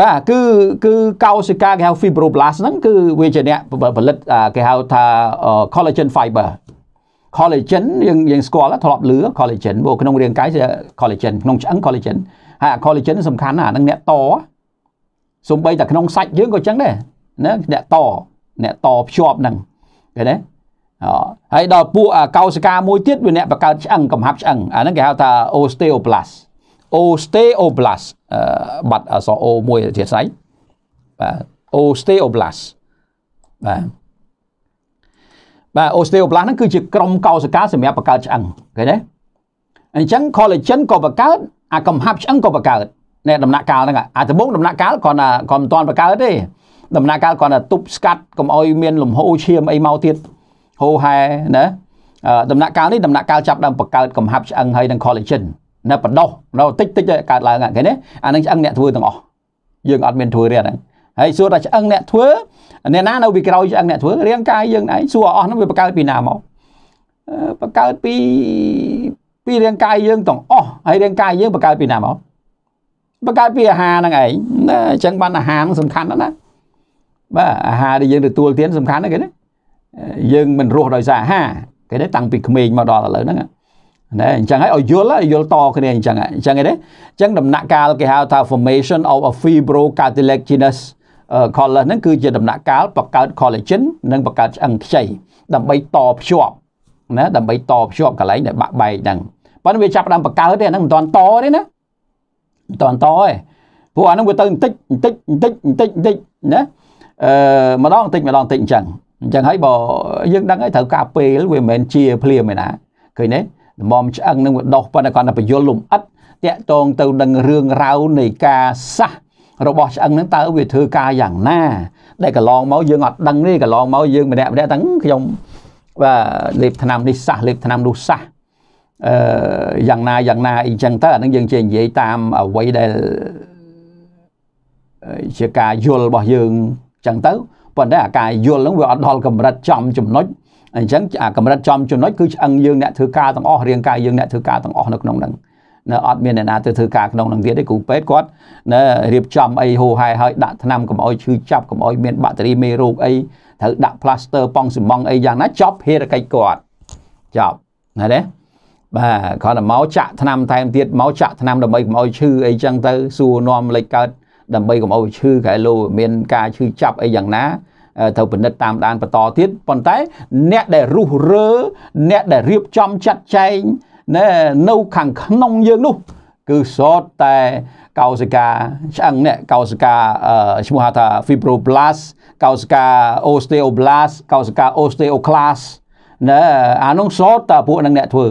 បាទគឺគឺកោសិកាគេហៅ fibroblast ហ្នឹងគឺវាជាអ្នកផលិតគេហៅថា collagen fiber collagen យើងយើងស្គាល់ធ្លាប់លឺ collagen មកក្នុងរាងកាយជា collagen ក្នុងឆ្អឹង collagen ហើយ collagen សំខាន់ណាស់ហ្នឹងអ្នកតសំបីតែក្នុងសាច់យើងក៏ចឹងដែរណាអ្នកតអ្នកតភ្ជាប់ហ្នឹងឃើញទេហើយដល់ពួកកោសិកាមួយទៀតវាអ្នកបង្កើតឆ្អឹងកំហាប់ឆ្អឹងអាហ្នឹងគេហៅថា osteoblast osteoblast បាត់អសអូមួយជាស្អីបាទ osteoblast បាទបាទ osteoblast ហ្នឹងគឺជាក្រុមកោសិកាសម្រាប់បង្កើតឆ្អឹងឃើញទេអញ្ចឹង collagen ក៏បង្កើតអាកំហាប់ឆ្អឹងក៏បង្កើតនេះដំណាក់កាលហ្នឹងអាដំបងដំណាក់កាលគាត់ថាគាត់មិនទាន់បង្កើតទេ ដំណាក់កាលគាត់ថាទប់ស្កាត់កុំឲ្យមានលំហូរឈាមអីមកទៀតហូហែណាដំណាក់កាលនេះដំណាក់កាលចាប់ដើមបង្កើតកំហាប់ឆ្អឹងហើយនឹង collagen នៅបដោះនៅតិចតិចកើតឡើងហ្នឹងឃើញទេអានឹងឆ្អឹងអ្នកធ្វើទាំងអស់យើងអត់មានធ្វើរៀនហ្នឹងហើយសួរថាឆ្អឹងអ្នកធ្វើអ្នកណានៅពីក្រោយឆ្អឹងអ្នកធ្វើរាងកាយយើងឯងសួរអស់ហ្នឹងវាបង្កើតពីណាមកបង្កើតពីពីរាងកាយយើងទាំងអស់ហើយរាងកាយយើងបង្កើតពីណាមកបង្កើតពីអាហារហ្នឹងឯងណាអញ្ចឹងបានអាហារហ្នឹងសំខាន់ណាស់ណាបាទអាហារដែលយើងទទួលទានសំខាន់ណាគេណាយើងមិនរស់ដោយសារអាហារគេទេតាំងពីក្មេងមកដល់ឥឡូវហ្នឹងណែអញ្ចឹងហើយឲ្យយល់យល់តគ្នាអញ្ចឹងអញ្ចឹងឯនេះអញ្ចឹងដំណាក់កាល គេហៅថា formation of a fibrocartilaginous colus ហ្នឹងគឺជាដំណាក់កាលបង្កើត collagen និងបង្កើតឆ្អឹងខ្ចីដើម្បីតភ្ជាប់ណាដើម្បីតភ្ជាប់កន្លែងដែលបាក់បែកហ្នឹងប៉ុន្តែវាចាប់ផ្ដើមបង្កើតទេហ្នឹងមិនតាន់តទេណាមិនតាន់តទេព្រោះអាហ្នឹងវាទៅបន្តិចបន្តិចបន្តិចបន្តិចបន្តិចណាអឺម្ដងបន្តិចម្ដងបន្តិចអញ្ចឹងអញ្ចឹងហើយបើយើងដឹងហើយត្រូវការពេលវាមិនមែនជាភ្លាមឯណាឃើញទេល្មមឆ្អឹងនឹងវាដោះប៉ុន្តែគាត់ទៅពយល់លំអិតតាក់តងទៅនឹងរឿងរ៉ាវនៃការសះរបស់ឆ្អឹងនឹងតើវាធ្វើការយ៉ាងណា ដែលកន្លងមកយើងអត់ដឹងទេកន្លងមកយើងម្នាក់ម្នាក់ទាំងខ្ញុំបាទលេបថ្នាំនេះសះលេបថ្នាំនោះសះអឺយ៉ាងណាយ៉ាងណាអីចឹងទៅអានឹងយើងជានិយាយតាមអ្វីដែលជាការយល់របស់យើងចឹងទៅប៉ុន្តែអាការយល់ហ្នឹងវាអត់ដល់កម្រិតចំចំណុចអញ្ចឹងអាកម្រិតចំចំណុចគឺឆ្អឹងយើងអ្នកធ្វើការទាំងអស់រាងកាយយើងអ្នកធ្វើការទាំងអស់នៅក្នុងហ្នឹងនៅអត់មានអ្នកណាទៅធ្វើការក្នុងនឹងទៀតទេគ្រូពេទ្យគាត់នៅរៀបចំអីហូរហែហើយដាក់ថ្នាំកុំអោយឈឺចាប់កុំអោយមានបាក់តេរីមេរោគអីត្រូវដាក់ plaster ប៉ងសំងអីយ៉ាងណាចប់ភារកិច្ចគាត់ចប់ណាទេបាទគ្រាន់តែមកចាក់ថ្នាំថែមទៀតមកចាក់ថ្នាំដើម្បីកុំអោយឈឺអីចឹងទៅសួរនាំលេខកើតដើម្បីកុំឲ្យឈឺក្រែលោមានការឈឺចាប់អីយ៉ាងណាត្រូវពិនិត្យតាមដានបន្តទៀតប៉ុន្តែអ្នកដែលរុះរើអ្នកដែលរៀបចំចាត់ចែងនៅខាងក្នុងយើងនោះគឺសតតែកោសិកាឆ្អឹងនេះកោសិកាឈ្មោះថា fibroblast កោសិកា osteoblast កោសិកា osteoclast ណាអានោះសតតែពួកនឹងអ្នកធ្វើ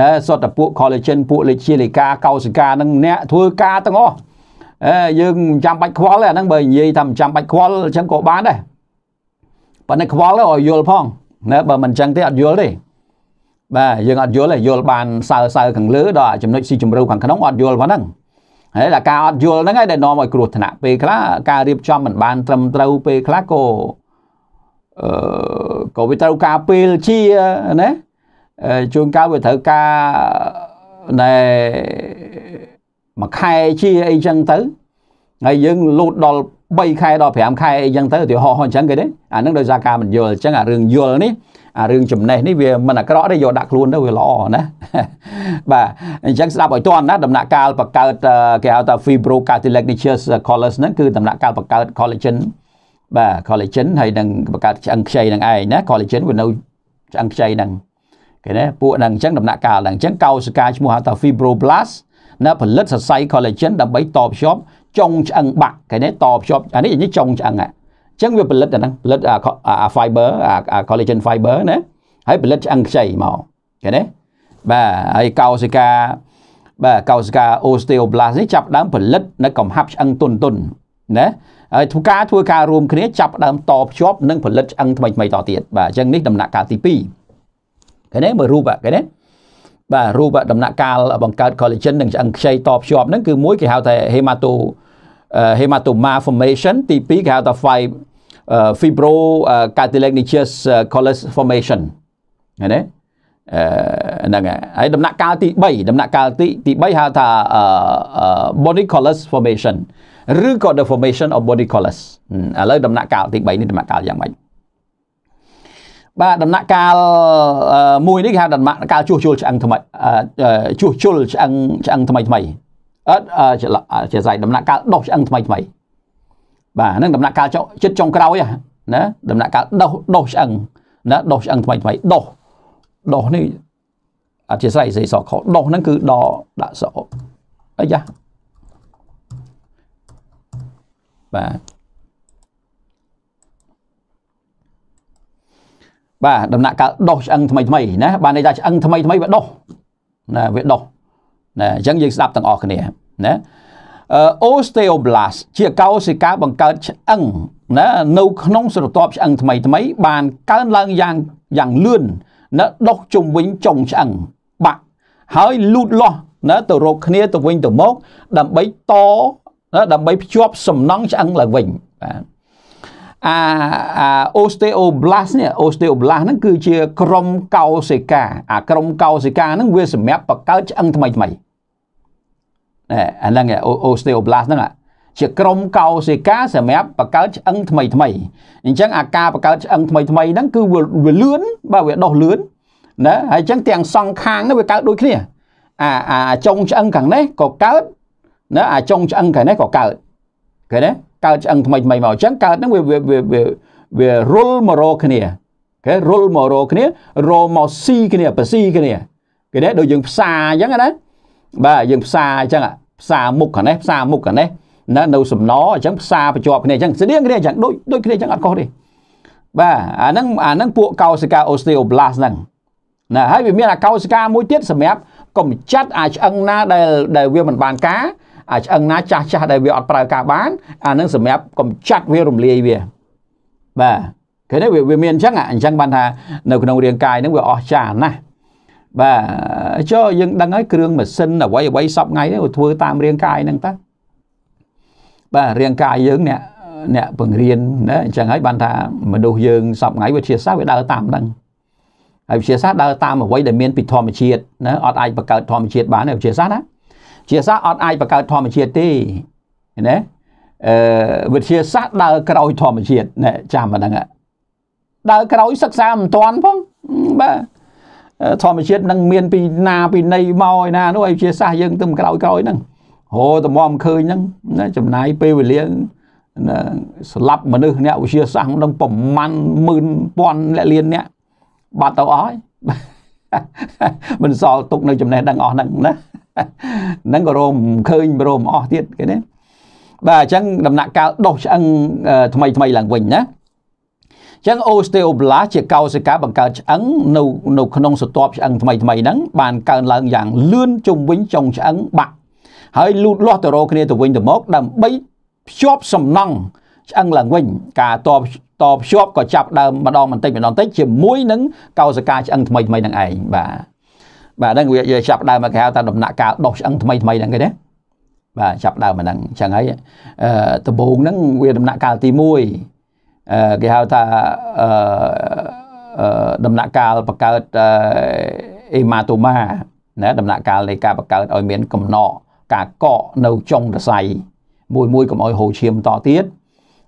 ណាសតតែពួក collagen ពួកលេជាលេកាកោសិកានឹងអ្នកធ្វើការទាំងអស់យើងមិនចាំបាច់ខ្វល់ទេអាហ្នឹងបើនិយាយថាមិនចាំបាច់ខ្វល់អញ្ចឹងក៏បានដែរប៉ុន្តែខ្វល់ឲ្យយល់ផងណាបើមិនអញ្ចឹងទេអត់យល់ទេបាទយើងអត់យល់ទេយល់បានសើសើខាងលើដល់ចំណុចស៊ីជម្រៅខាងក្នុងអត់យល់ប៉ុណ្ណឹងហើយតែការអត់យល់ហ្នឹងឯងដែលនាំឲ្យគ្រោះថ្នាក់ពេលខ្លះការរៀបចំមិនបានត្រឹមត្រូវពេលខ្លះក៏អឺក៏វាត្រូវការពេលជាណាជួនកាលវាត្រូវការណែមួយខែជាអីចឹងទៅហើយយើងលូតដល់3ខែដល់5ខែអីចឹងទៅឧទាហរណ៍អញ្ចឹងគេទេអានឹងដោយសារការមិនយល់អញ្ចឹងអារឿងយល់នេះអារឿងចំណេះនេះវាមិនអាក្រក់ទេយកដាក់ខ្លួនទៅវាល្អណាបាទអញ្ចឹងស្ដាប់ឲ្យទាន់ណាដំណាក់កាលបង្កើតគេហៅថា fibrocartilaginous callus ហ្នឹងគឺដំណាក់កាលបង្កើត collagen បាទ collagen ហើយនឹងបង្កើតឆ្អឹងខ្ចីហ្នឹងឯងណា collagen វានៅឆ្អឹងខ្ចីហ្នឹងគេណាពួកហ្នឹងអញ្ចឹងដំណាក់កាលហ្នឹងអញ្ចឹងកោសិកាឈ្មោះហៅថា fibroblast ណាផលិតសរសៃ collagen ដើម្បីតភ្ជាប់ចុងឆ្អឹងបាក់គេនេះតភ្ជាប់អានេះនិយាយចុងឆ្អឹងហ่ะចឹងវាផលិតអាហ្នឹងផលិត fiber collagen fiber ណាហើយផលិតឆ្អឹងខ្ចីមកឃើញទេបាទហើយកោសិកាបាទកោសិកា osteoblast នេះចាប់ដើមផលិត នៅកំហាប់ឆ្អឹងទុនទុនណាហើយធ្វើការធ្វើការរួមគ្នាចាប់ដើមតភ្ជាប់និងផលិតឆ្អឹងថ្មីថ្មីតទៀតបាទអញ្ចឹងនេះដំណាក់កាលទី2ឃើញទេមើលរូបឃើញទេបាទរូបដំណាក់កាលបង្កើត collagen និងឆ្អឹងខ្ចីតភ្ជាប់ហ្នឹងគឺមួយគេហៅថា hemato hematoma formation ទី2គេហៅថា fibro cartilaginous callus formation ហ្នឹងហ្នឹងហើយដំណាក់កាលទី3ដំណាក់កាលទីទី3ហៅថា body callus formation ឬក៏ the formation of body callus ឥឡូវដំណាក់កាលទី3នេះដំណាក់កាលយ៉ាងម៉េចបាទដំណាក់កាលមួយនេះគេហៅដំណាក់កាលជួសជុលឆ្អឹងថ្មីជួសជុលឆ្អឹងឆ្អឹងថ្មីថ្មីអត់ជាស្អីដំណាក់កាលដោះឆ្អឹងថ្មីថ្មីបាទហ្នឹងដំណាក់កាលចិត្តចុងក្រោយណាដំណាក់កាលដោះដោះឆ្អឹងណាដោះឆ្អឹងថ្មីថ្មីដោះដោះនេះអធិស្ស្រ័យស្រីសខដោះហ្នឹងគឺដដាក់សអអាយ៉ាបាទបាទដំណាក់កាលដុសឆ្អឹងថ្មីថ្មីណាបានន័យថាឆ្អឹងថ្មីថ្មីវាដុសណាវាដុសណាអញ្ចឹងយើងស្ដាប់ទាំងអស់គ្នាណាអូស្តេអូប្លាស្តជាកោសិកាបង្កើតឆ្អឹងណានៅ ក្នុងស្រទាប់ឆ្អឹងថ្មីថ្មីបានកើនឡើងយ៉ាងយ៉ាងលឿនណាដុសជុំវិញចុងឆ្អឹងបាក់ហើយលូតលាស់ណាទៅរកគ្នាទៅវិញទៅមក ដើម្បីតណាដើម្បីភ្ជាប់ សំណង់ឆ្អឹងឡើងវិញបាទអាអូស្តេអូប្លាស់នេះអូស្តេអូប្លាស់ហ្នឹងគឺជាក្រុមកោសិកាអាក្រុមកោសិកាហ្នឹងវាសម្រាប់បង្កើតឆ្អឹងថ្មីថ្មីណែអាហ្នឹងអូស្តេអូប្លាស់ហ្នឹងជាក្រុមកោសិកាសម្រាប់បង្កើតឆ្អឹងថ្មីថ្មីអញ្ចឹងអាការបង្កើតឆ្អឹងថ្មីថ្មីហ្នឹងគឺវាលឿនបើវាដោះលឿនណាហើយអញ្ចឹងទាំងសងខាងនេះវាកើតដូចគ្នាអាអាចុងឆ្អឹងខាងនេះក៏កើតណាអាចុងឆ្អឹងខាងនេះក៏កើតឃើញទេកើតឆ្អឹងថ្មីថ្មីមកអញ្ចឹងកើតហ្នឹងវាវាវារុលមករកគ្នាគេរុលមករកគ្នារមកស៊ីគ្នា បស៊ីគ្នាគេនេះដូចយើងផ្សាអញ្ចឹងណាបាទយើងផ្សាអញ្ចឹងផ្សាមុខខាងនេះផ្សាមុខខាងនេះណានៅ សំណអញ្ចឹងផ្សាបញ្ជាប់គ្នាអញ្ចឹងស្តៀងគ្នាអញ្ចឹងដូចដូចគ្នាអញ្ចឹងអត់ខុសទេបាទអាហ្នឹងអាហ្នឹងពួកកោសិកាអូស្តេអូប្លាស់ហ្នឹងណាហើយវាមានអាកោសិកាមួយទៀតសម្រាប់កម្ចាត់អាឆ្អឹងណាដែលដែលវាមិនបានការអាឆ្អឹងណាចាស់ចាស់ដែលវាអត់ប្រើការបានអានឹងសម្រាប់កំចាត់វារំលាយវាបាទឃើញទេវាមានអញ្ចឹងអញ្ចឹងបានថានៅក្នុងរាងកាយនឹងវាអស់ចាណាស់បាទចុះយើងដឹងហើយគ្រឿងម៉ាស៊ីនអ្វីអ្វីសពថ្ងៃហ្នឹងធ្វើតាមរាងកាយហ្នឹងតាបាទរាងកាយយើងអ្នកអ្នកបង្រៀនណាអញ្ចឹងហើយបានថាមនុស្សយើងសពថ្ងៃវិទ្យាសាស្ត្រវាដើរតាមហ្នឹងហើយវិទ្យាសាស្ត្រដើរតាមអ្វីដែលមានពីធម្មជាតិណាអត់អាចបង្កើតធម្មជាតិបានទេវិទ្យាសាស្ត្រណាជាសាស្ត្រអត់អាចបង្កើតធម្មជាតិទេណាអឺវិទ្យាសាស្ត្រដើរក្រោយធម្មជាតិណែចាំអាហ្នឹងដើរក្រោយសិក្សាមិនទាន់ផងបាទធម្មជាតិនឹងមានពីណាពីណីមកឯណានោះឯវិទ្យាសាស្ត្រយើងទៅក្រោយក្រោយហ្នឹងហូរតម្រាំឃើញហ្នឹងចំណាយពេលវេលាស្លាប់មនុស្សអ្នកវិទ្យាសាស្ត្រនឹងប្រមាណ10000លានអ្នកបាត់ទៅអស់ហើយមិនសល់ទុក នៅចំណេះដឹងអស់ហ្នឹងណាហ្នឹងក៏រោមឃើញរោមអស់ទៀតគេណាបាទអញ្ចឹងដំណាក់កាលដុសឆ្អឹងថ្មីថ្មីឡើងវិញណាចឹង osteoblast ជាកោសិកាបង្កើតឆ្អឹងនៅនៅក្នុងសន្ទាប់ឆ្អឹងថ្មីថ្មីហ្នឹងបានកើនឡើងយ៉ាងលឿនជុំវិញចុងឆ្អឹងបាក់ហើយលូតលាស់ទៅរកគ្នាទៅវិញទៅមកដើម្បីភ្ជាប់សំណង់ឆ្អឹងឡើងវិញការតបតភ្ជាប់ក៏ចាប់ដើមម្ដងបន្តិចម្ដងបន្តិចជាមួយនឹងកោសិកាឆ្អឹងថ្មីថ្មីហ្នឹងឯងបាទបាទហ្នឹងវាចាប់ដើមមកគេហៅថាដំណាក់កាលដោះឆ្អឹងថ្មីថ្មីហ្នឹងគេណាបាទចាប់ដើមមកហ្នឹងអញ្ចឹងហើយអឺដំបូងហ្នឹងវាដំណាក់កាលទី1អឺគេហៅថាអឺដំណាក់កាលបង្កើតអេម៉ាតូម៉ាណាដំណាក់កាលនៃការបង្កើតឲ្យមានកំណកការកកនៅចុងសរសៃមួយមួយកុំឲ្យហូរឈាមតទៀត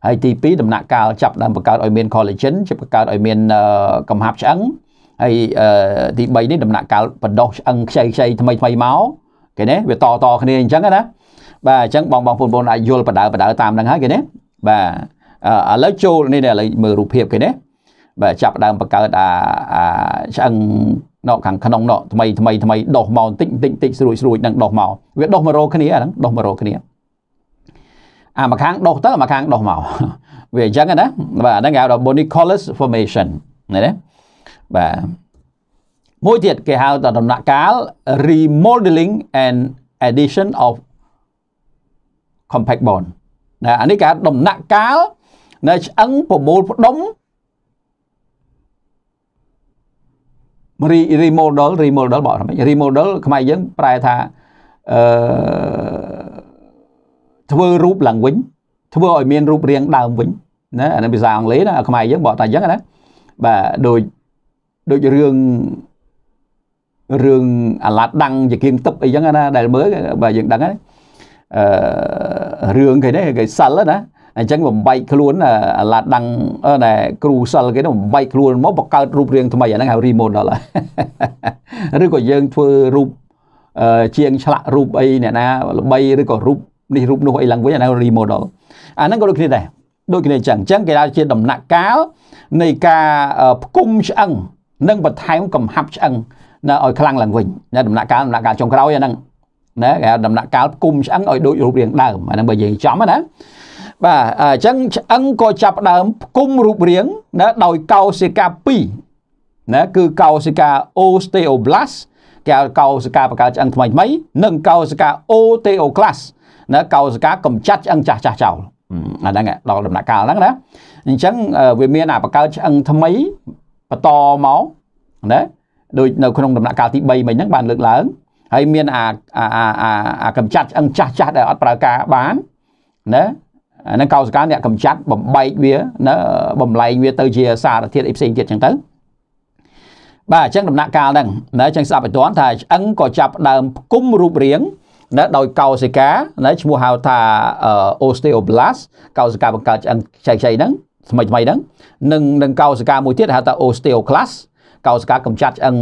ហើយទី2ដំណាក់កាលចាប់ដើមបង្កើតឲ្យមាន collagen ចាប់បង្កើតឲ្យមានកំហាប់ឆ្អឹងហើយទី3នេះដំណាក់កាលបដោះឆ្អឹងខ្ចីខ្ចីថ្មីថ្មីមកគេណាវាតតគ្នាអញ្ចឹងណាបាទអញ្ចឹងបងបងប្អូនអាចយល់បដើបដើតាមហ្នឹងហើយគេណាបាទឥឡូវចូលនេះឥឡូវមើលរូបភាពគេណាបាទចាប់ដើមបង្កើតអាឆ្អឹងណកខាងក្នុងណកថ្មីថ្មីថ្មីដោះមកបន្តិចបន្តិចបន្តិចស្រួយស្រួយ នឹងដោះមកវាដោះមករោគ្នាអាហ្នឹងដោះមករោគ្នាអាមួយខាងដោះទៅមួយខាងដោះមកវាអញ្ចឹងណាបាទហ្នឹងគេហៅថា bonicolous formation ណាបាទមួយទៀតគេហៅថាដំណាក់កាល remodeling and addition of compact bond ណាអានេះគេហៅដំណាក់កាលនៅឆ្អឹងប្រមូលផ្ដុំ remodel remodel បងអត់មិន remodel ខ្មែរយើងប្រែថាអឺធ្វើរូបឡើងវិញធ្វើឲ្យមានរូបរាងដើមវិញណាអានេះភាសាអង់គ្លេសណាខ្មែរយើងបកថាអញ្ចឹងណាបាទដូចដូចរឿងរឿងអាឡាត់ដាំងជាគៀងទឹកអីចឹងណាដែលមើលបើយើងដឹងហ្នឹងអឺរឿងគេនេះគេសិលណាអញ្ចឹងបំបែកខ្លួនអាឡាត់ដាំងដែលគ្រូសិលគេនោះបំបែកខ្លួនមកបង្កើតរូបរាងថ្មីអាហ្នឹងហៅ remodel ឬក៏យើងធ្វើរូបជាងឆ្លាក់រូបអីអ្នកណាល្បីឬក៏រូបនេះរូបនោះអីឡើងវិញអាហ្នឹង remodel អាហ្នឹងក៏ដូចគ្នាដែរដូចគ្នាអញ្ចឹងអញ្ចឹងគេហៅជាដំណាក់កាលនៃការផ្គុំឆ្អឹងនិងបន្ថែមកំហាប់ឆ្អឹងណាឲ្យខ្លាំងឡើងវិញណាដំណាក់កាលដំណាក់កាលចុងក្រោយហ្នឹងណាគេដំណាក់កាលគុំឆ្អឹងឲ្យដូចរូបរាងដើមអាហ្នឹងបើនិយាយចំណាបាទអញ្ចឹងឆ្អឹងក៏ចាប់ដើមគុំរូបរាងណាដោយកោសិកា2ណាគឺកោសិកា osteoblast គេកោសិកាបង្កើតឆ្អឹងថ្មីថ្មីនិងកោសិកា osteoclast ណាកោសិកាកំចាត់ឆ្អឹងចាស់ចាស់ចោលអាហ្នឹងដល់ដំណាក់កាលហ្នឹងណាអញ្ចឹងវាមានអាបង្កើតឆ្អឹងថ្មីបន្តមកណាដូចនៅក្នុងដំណាក់កាលទី3មិញហ្នឹងបានលើកឡើងហើយមានអាអាអាកំចាត់ឆ្អឹងចាស់ចាស់ដែលអត់ប្រើការបានណាអានឹងកោសិកាអ្នកកំចាត់បំបែកវាណាបំលែងវាទៅជាសារធាតុអីផ្សេងទៀតចឹងទៅបាទអញ្ចឹងដំណាក់កាលហ្នឹងណាអញ្ចឹងស្ដាប់ឲ្យទាន់ថាឆ្អឹងក៏ចាប់ដើមផ្គុំរូបរាងណាដោយកោសិកាណាឈ្មោះហៅថាអូស្តេអូប្លាស្កោសិកាបង្កើតឆ្អឹងខ្ចីៗហ្នឹងថ្មីថ្មីហ្នឹងនិងនឹងកោសិកាមួយទៀតហៅថា osteoclast កោសិកាកម្ចាត់ឆ្អឹង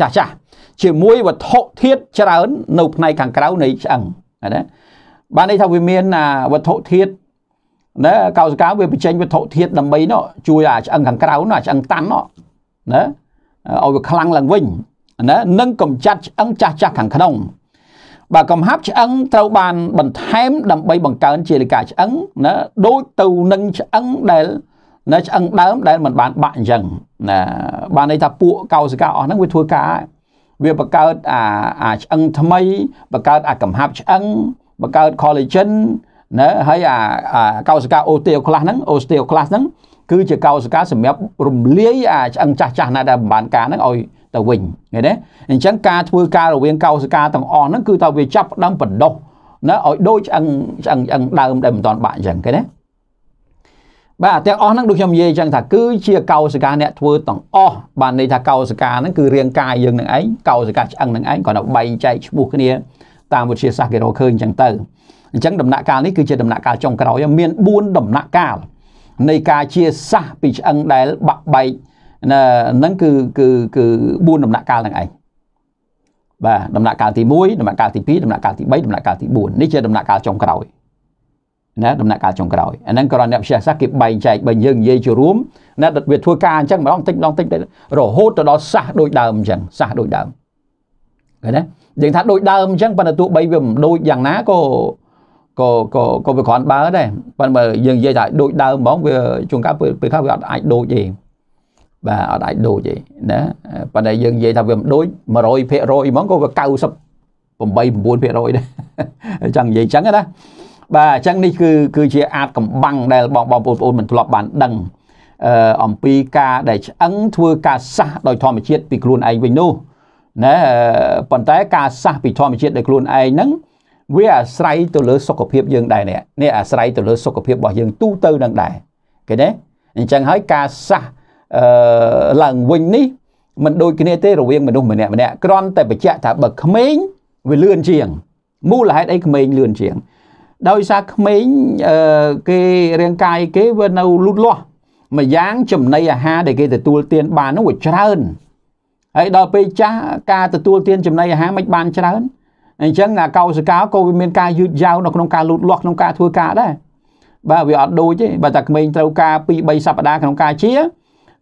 ចាស់ចាស់ជាមួយវត្ថុធាតុច្រើននៅផ្នែកខាងក្រៅនៃឆ្អឹងណាបានន័យថាវាមានវត្ថុធាតុណាកោសិកាវាបញ្ចេញវត្ថុធាតុដើម្បីណជួយអាឆ្អឹងខាងក្រៅណឆ្អឹងតាន់ណណាឲ្យវាខ្លាំងឡើងវិញណានឹងកម្ចាត់ឆ្អឹងចាស់ចាស់ខាងក្នុងបាទកំហាប់ឆ្អឹងត្រូវបានបន្ថែមដើម្បីបង្កើនជាលិកាឆ្អឹងណាដូចទៅនឹងឆ្អឹងដែលនៅឆ្អឹងដើមដែលมันបានបាក់អញ្ចឹងណាបានន័យថាពួកកោសិកាអស់ហ្នឹងវាធ្វើការវាបង្កើតអាអាឆ្អឹងថ្មីបង្កើតអាកំហាប់ឆ្អឹងបង្កើត collagen ណាហើយអាកោសិកា osteoclast ហ្នឹង osteoclast ហ្នឹងគឺជាកោសិកាសម្រាប់រំលាយអាឆ្អឹងចាស់ចាស់ណាដែលមិនបានការហ្នឹងឲ្យទៅវិញឃើញទេអញ្ចឹងការធ្វើការរវាងកោសិកាទាំងអស់ហ្នឹងគឺថាវាចាប់ផ្ដើមបណ្ដុះណាឲ្យដូចឆ្អឹងឆ្អឹងឆ្អឹងដើមដែលមិនទាន់បាក់អញ្ចឹងឃើញទេបាទទាំងអស់ហ្នឹងដូចខ្ញុំនិយាយអញ្ចឹងថាគឺជាកោសិកាអ្នកធ្វើទាំងអស់បានន័យថាកោសិកាហ្នឹងគឺរាងកាយយើងនឹងឯងកោសិកាឆ្អឹងនឹងឯងគាត់ទៅបែងចែកឈ្មោះគ្នាតាមវិទ្យាសាស្ត្រគេរកឃើញអញ្ចឹងទៅអញ្ចឹងដំណាក់កាលនេះគឺជាដំណាក់កាលចុងក្រោយមាន4ដំណាក់កាលនៃការជាសះពីឆ្អឹងដែលបាក់បែកណាហ្នឹងគឺគឺគឺ4ដំណាក់កាលហ្នឹងឯងបាទដំណាក់កាលទី1ដំណាក់កាលទី2ដំណាក់កាលទី3ដំណាក់កាលទី4នេះជាដំណាក់កាលចុងក្រោយណាដំណាក់កាលចុងក្រោយអាហ្នឹងក៏អ្នកវិទ្យាសាស្ត្រគេបែងចែកបើយើងនិយាយជារួមណាវាធ្វើការអញ្ចឹងម្ដងតិចម្ដងតិចរហូតទៅដល់សាសដូចដើមអញ្ចឹងសាសដូចដើមឃើញទេយើងថាដូចដើមអញ្ចឹងប៉ុន្តែទោះបីវាមិនដូចយ៉ាងណាក៏ក៏ក៏ក៏វាគ្រាន់បើដែរប៉ុន្តែយើងនិយាយថាដូចដើមហ្មងវាជួនកាលពេលខ្លះវាអត់អាចដូចទេបាទអត់អាចដូចទេណាប៉ុន្តែយើងនិយាយថាវាមិនដូច100%ហ្មងក៏វា90 8 9%ដែរអញ្ចឹងនិយាយអញ្ចឹងណាបាទអញ្ចឹងនេះគឺគឺជាអាចកំបាំងដែលបងបងប្អូនមិនធ្លាប់បានដឹងអឺអំពីការដែលឆ្អឹងធ្វើការសះដោយធម្មជាតិពីខ្លួនឯងវិញនោះណាប៉ុន្តែ ការសះពីធម្មជាតិដោយខ្លួនឯងហ្នឹងវាអាស្រ័យទៅលើសុខភាពយើងដែរនេះនេះអាស្រ័យទៅលើសុខភាពរបស់យើងទូទៅនឹងដែរឃើញទេអញ្ចឹងហើយការសះឡើងវិញនេះมันដូចគ្នាទេរវាងមនុស្សម្នាក់ម្នាក់គ្រាន់តែបញ្ជាក់ថាបើក្មេងវាលឿនជាង មូលហេតុអីក្មេងលឿនជាងដោយសារក្មេងគេរាងកាយគេវានៅលូតលាស់មួយយ៉ាងចំណីអាហារដែលគេទទួលទានបាននោះវាច្រើនហើយដល់ពេលចាស់ការទទួលទានចំណីអាហារមិនបានច្រើនអញ្ចឹងអាកោសិកាក៏វាមានការយឺតយ៉ាវនៅក្នុងការលូតលាស់ក្នុងការធ្វើការដែរបាទវាអត់ដូចទេបើតែក្មេងត្រូវការ2 3សប្តាហ៍ក្នុងការជា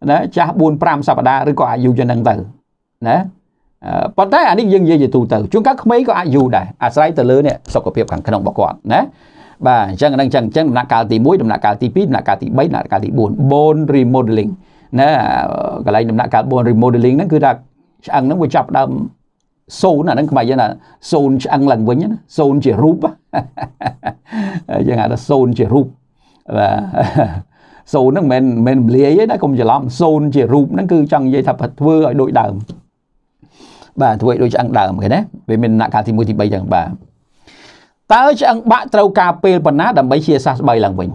ណាចាស់4 5សប្តាហ៍ឬក៏អាយុយ៉ាងហ្នឹងទៅណាប៉ុន្តែអានេះយើងនិយាយជាទូទៅជួនកាលក្មេងក៏អាចយូរដែរអាស្រ័យទៅលើនេះសុខភាពខាងក្នុងរបស់គាត់ណាបាទអញ្ចឹងអញ្ចឹងអញ្ចឹងដំណាក់កាលទី1ដំណាក់កាលទី2ដំណាក់កាលទី3ដំណាក់កាលទី4 bone remodeling ណាកន្លែងដំណាក់កាល bone remodeling ហ្នឹងគឺថាឆ្អឹងហ្នឹងវាចាប់ដើមសូនអាហ្នឹងខ្មែរយើងថាសូនឆ្អឹងឡើងវិញណាសូនជារូបអញ្ចឹងហៅថាសូនជារូបបាទសូនហ្នឹងមិនមិនរំលាយទេណាកុំច្រឡំសូនជារូបហ្នឹងគឺចង់និយាយថាធ្វើឲ្យដូចដើមបាទធ្វើឲ្យដូចឆ្អឹងដើមគេណាវាមានលក្ខណៈទី1ទី3ចឹងបាទតើឆ្អឹងបាក់ត្រូវការពេលប៉ុណ្ណាដើម្បីជាសះស្បើយឡើងវិញ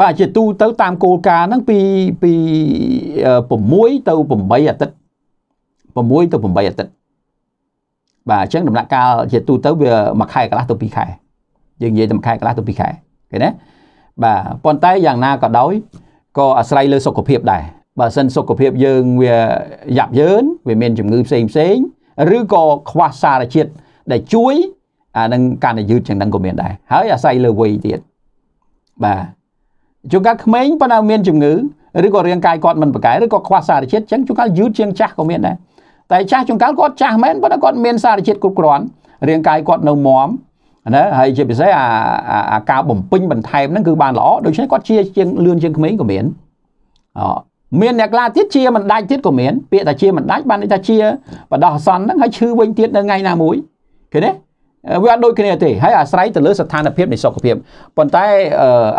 បាទជាទូទៅតាមគោលការណ៍ហ្នឹងពីពី6ទៅ8អាទិត្យ6ទៅ8អាទិត្យបាទអញ្ចឹងដំណាក់កាលជាទូទៅវា1ខែកន្លះទៅ2ខែយើងនិយាយតែ1ខែកន្លះទៅ2ខែឃើញទេបាទប៉ុន្តែយ៉ាងណាក៏ដោយក៏អាស្រ័យលើសុខភាពដែរបើសិនសុខភាពយើងវាយ៉ាប់យ៉ឺនវាមានជំងឺផ្សេងផ្សេង ឬក៏ខ្វះសារជាតិដែលជួយអានឹងកាន់តែយឺតជាងនឹងក៏មានដែរហើយអាស្រ័យលើវ័យទៀតបាទជួនកាលក្មេងប៉ុន្តែមានជំងឺឬក៏រាងកាយគាត់មិនប្រកែឬក៏ខ្វះសារជាតិចឹងជួនកាលយឺតជាងចាស់ក៏មានដែរតែចាស់ជួនកាលគាត់ចាស់មែនប៉ុន្តែគាត់មានសារជាតិគ្រប់គ្រាន់រាងកាយគាត់នៅមាំណាហើយជាពិសេសអាអាការបំពេញបន្ថែមហ្នឹងគឺបានល្អដូច្នេះគាត់ជាជាងលឿនជាងក្មេងក៏មានអមានអ្នកខ្លះទៀតជាមិនដាច់ទៀតក៏មានពាក្យថាជាមិនដាច់បានន័យថាជាបដោះអសន្នហ្នឹងហើយឈឺវិញទៀតនៅថ្ងៃណាមួយឃើញទេវាអត់ដូចគ្នាទេហើយអាស្រ័យទៅលើស្ថានភាពនៃសុខភាពប៉ុន្តែ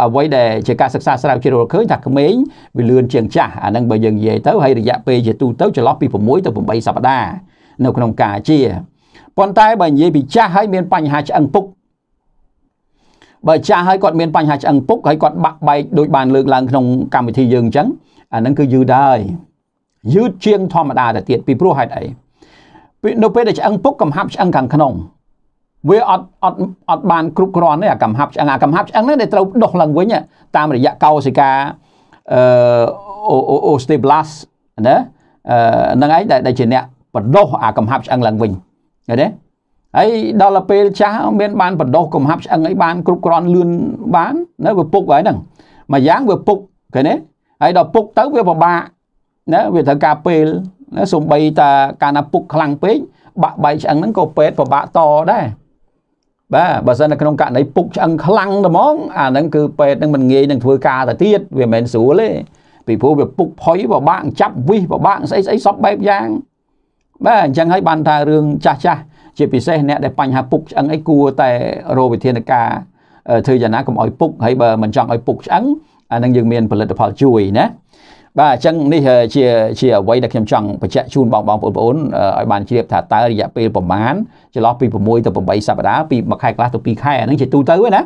អ្វីដែលជាការសិក្សាស្រាវជ្រាវឃើញថាក្មេងវាលឿនជាងចាស់អាហ្នឹងបើយើងនិយាយទៅហើយរយៈពេលជាទូទៅចន្លោះពី6ទៅ8សប្តាហ៍នៅក្នុងការជាប៉ុន្តែបើនិយាយពីចាស់ហើយមានបញ្ហាឆ្អឹងពុកបើចាស់ហើយគាត់មានបញ្ហាឆ្អឹងពុកហើយគាត់បាក់បែកដូចបានលើកឡើងក្នុង កម្មវិធីយើងអញ្ចឹងអាហ្នឹងគឺយឺតហើយយឺតជាងធម្មតាទៅទៀតពីព្រោះហេតុអីនៅពេលដែលឆ្អឹងពុកកំហាប់ឆ្អឹងខាងក្នុងវាអត់អត់អត់បានគ្រប់គ្រាន់ទេអាកំហាប់ឆ្អឹងអាកំហាប់ឆ្អឹងនេះដែលត្រូវដុសឡើងវិញតាមរយៈកោសិកាអឺអូស្តេប្លាស់ណាអឺនឹងឯងដែលជាអ្នកបដោះអាកំហាប់ឆ្អឹងឡើងវិញឃើញទេហើយដល់ពេលចាស់មានបានបដោះកំហាប់ឆ្អឹងអីបានគ្រប់គ្រាន់លឿនបាននៅវាពុកហើយហ្នឹងមួយយ៉ាងវាពុកឃើញទេហើយដល់ពុកទៅវាពិបាកណាវាត្រូវការពេលណាសំបីតាកាលណាពុកខ្លាំងពេកបាក់បែកឆ្អឹងហ្នឹងក៏ពេទ្យពិបាកតដែរបាទបើសិននៅក្នុងករណីពុកឆ្អឹងខ្លាំងត្មងអាហ្នឹងគឺពេទ្យហ្នឹងមិនងាយនឹងធ្វើការទៅទៀតវាមិនមែនស្រួលទេពីព្រោះវាពុកផុយពិបាកចាប់វិសពិបាកស្អីស្អីសពបែបយ៉ាងបាទអញ្ចឹងហើយបានថារឿងចាស់ចាស់ជាពិសេសអ្នកដែលបញ្ហាពុកឆ្អឹងអីគួរតែរកវិធានការធ្វើយ៉ាងណាកុំឲ្យពុកហើយបើមិនចង់ឲ្យពុកឆ្អឹងអានឹងយើងមានផលិតផលជួយណាបាទអញ្ចឹងនេះជាជាអ្វីដែលខ្ញុំចង់បញ្ជាក់ជូនបងបងប្អូនឲ្យបានជ្រាបថាតើរយៈពេលប្រមាណចន្លោះពី6ទៅ8សប្តាហ៍ពី1ខែខ្លះទៅ2ខែអានឹងជាទូទៅណា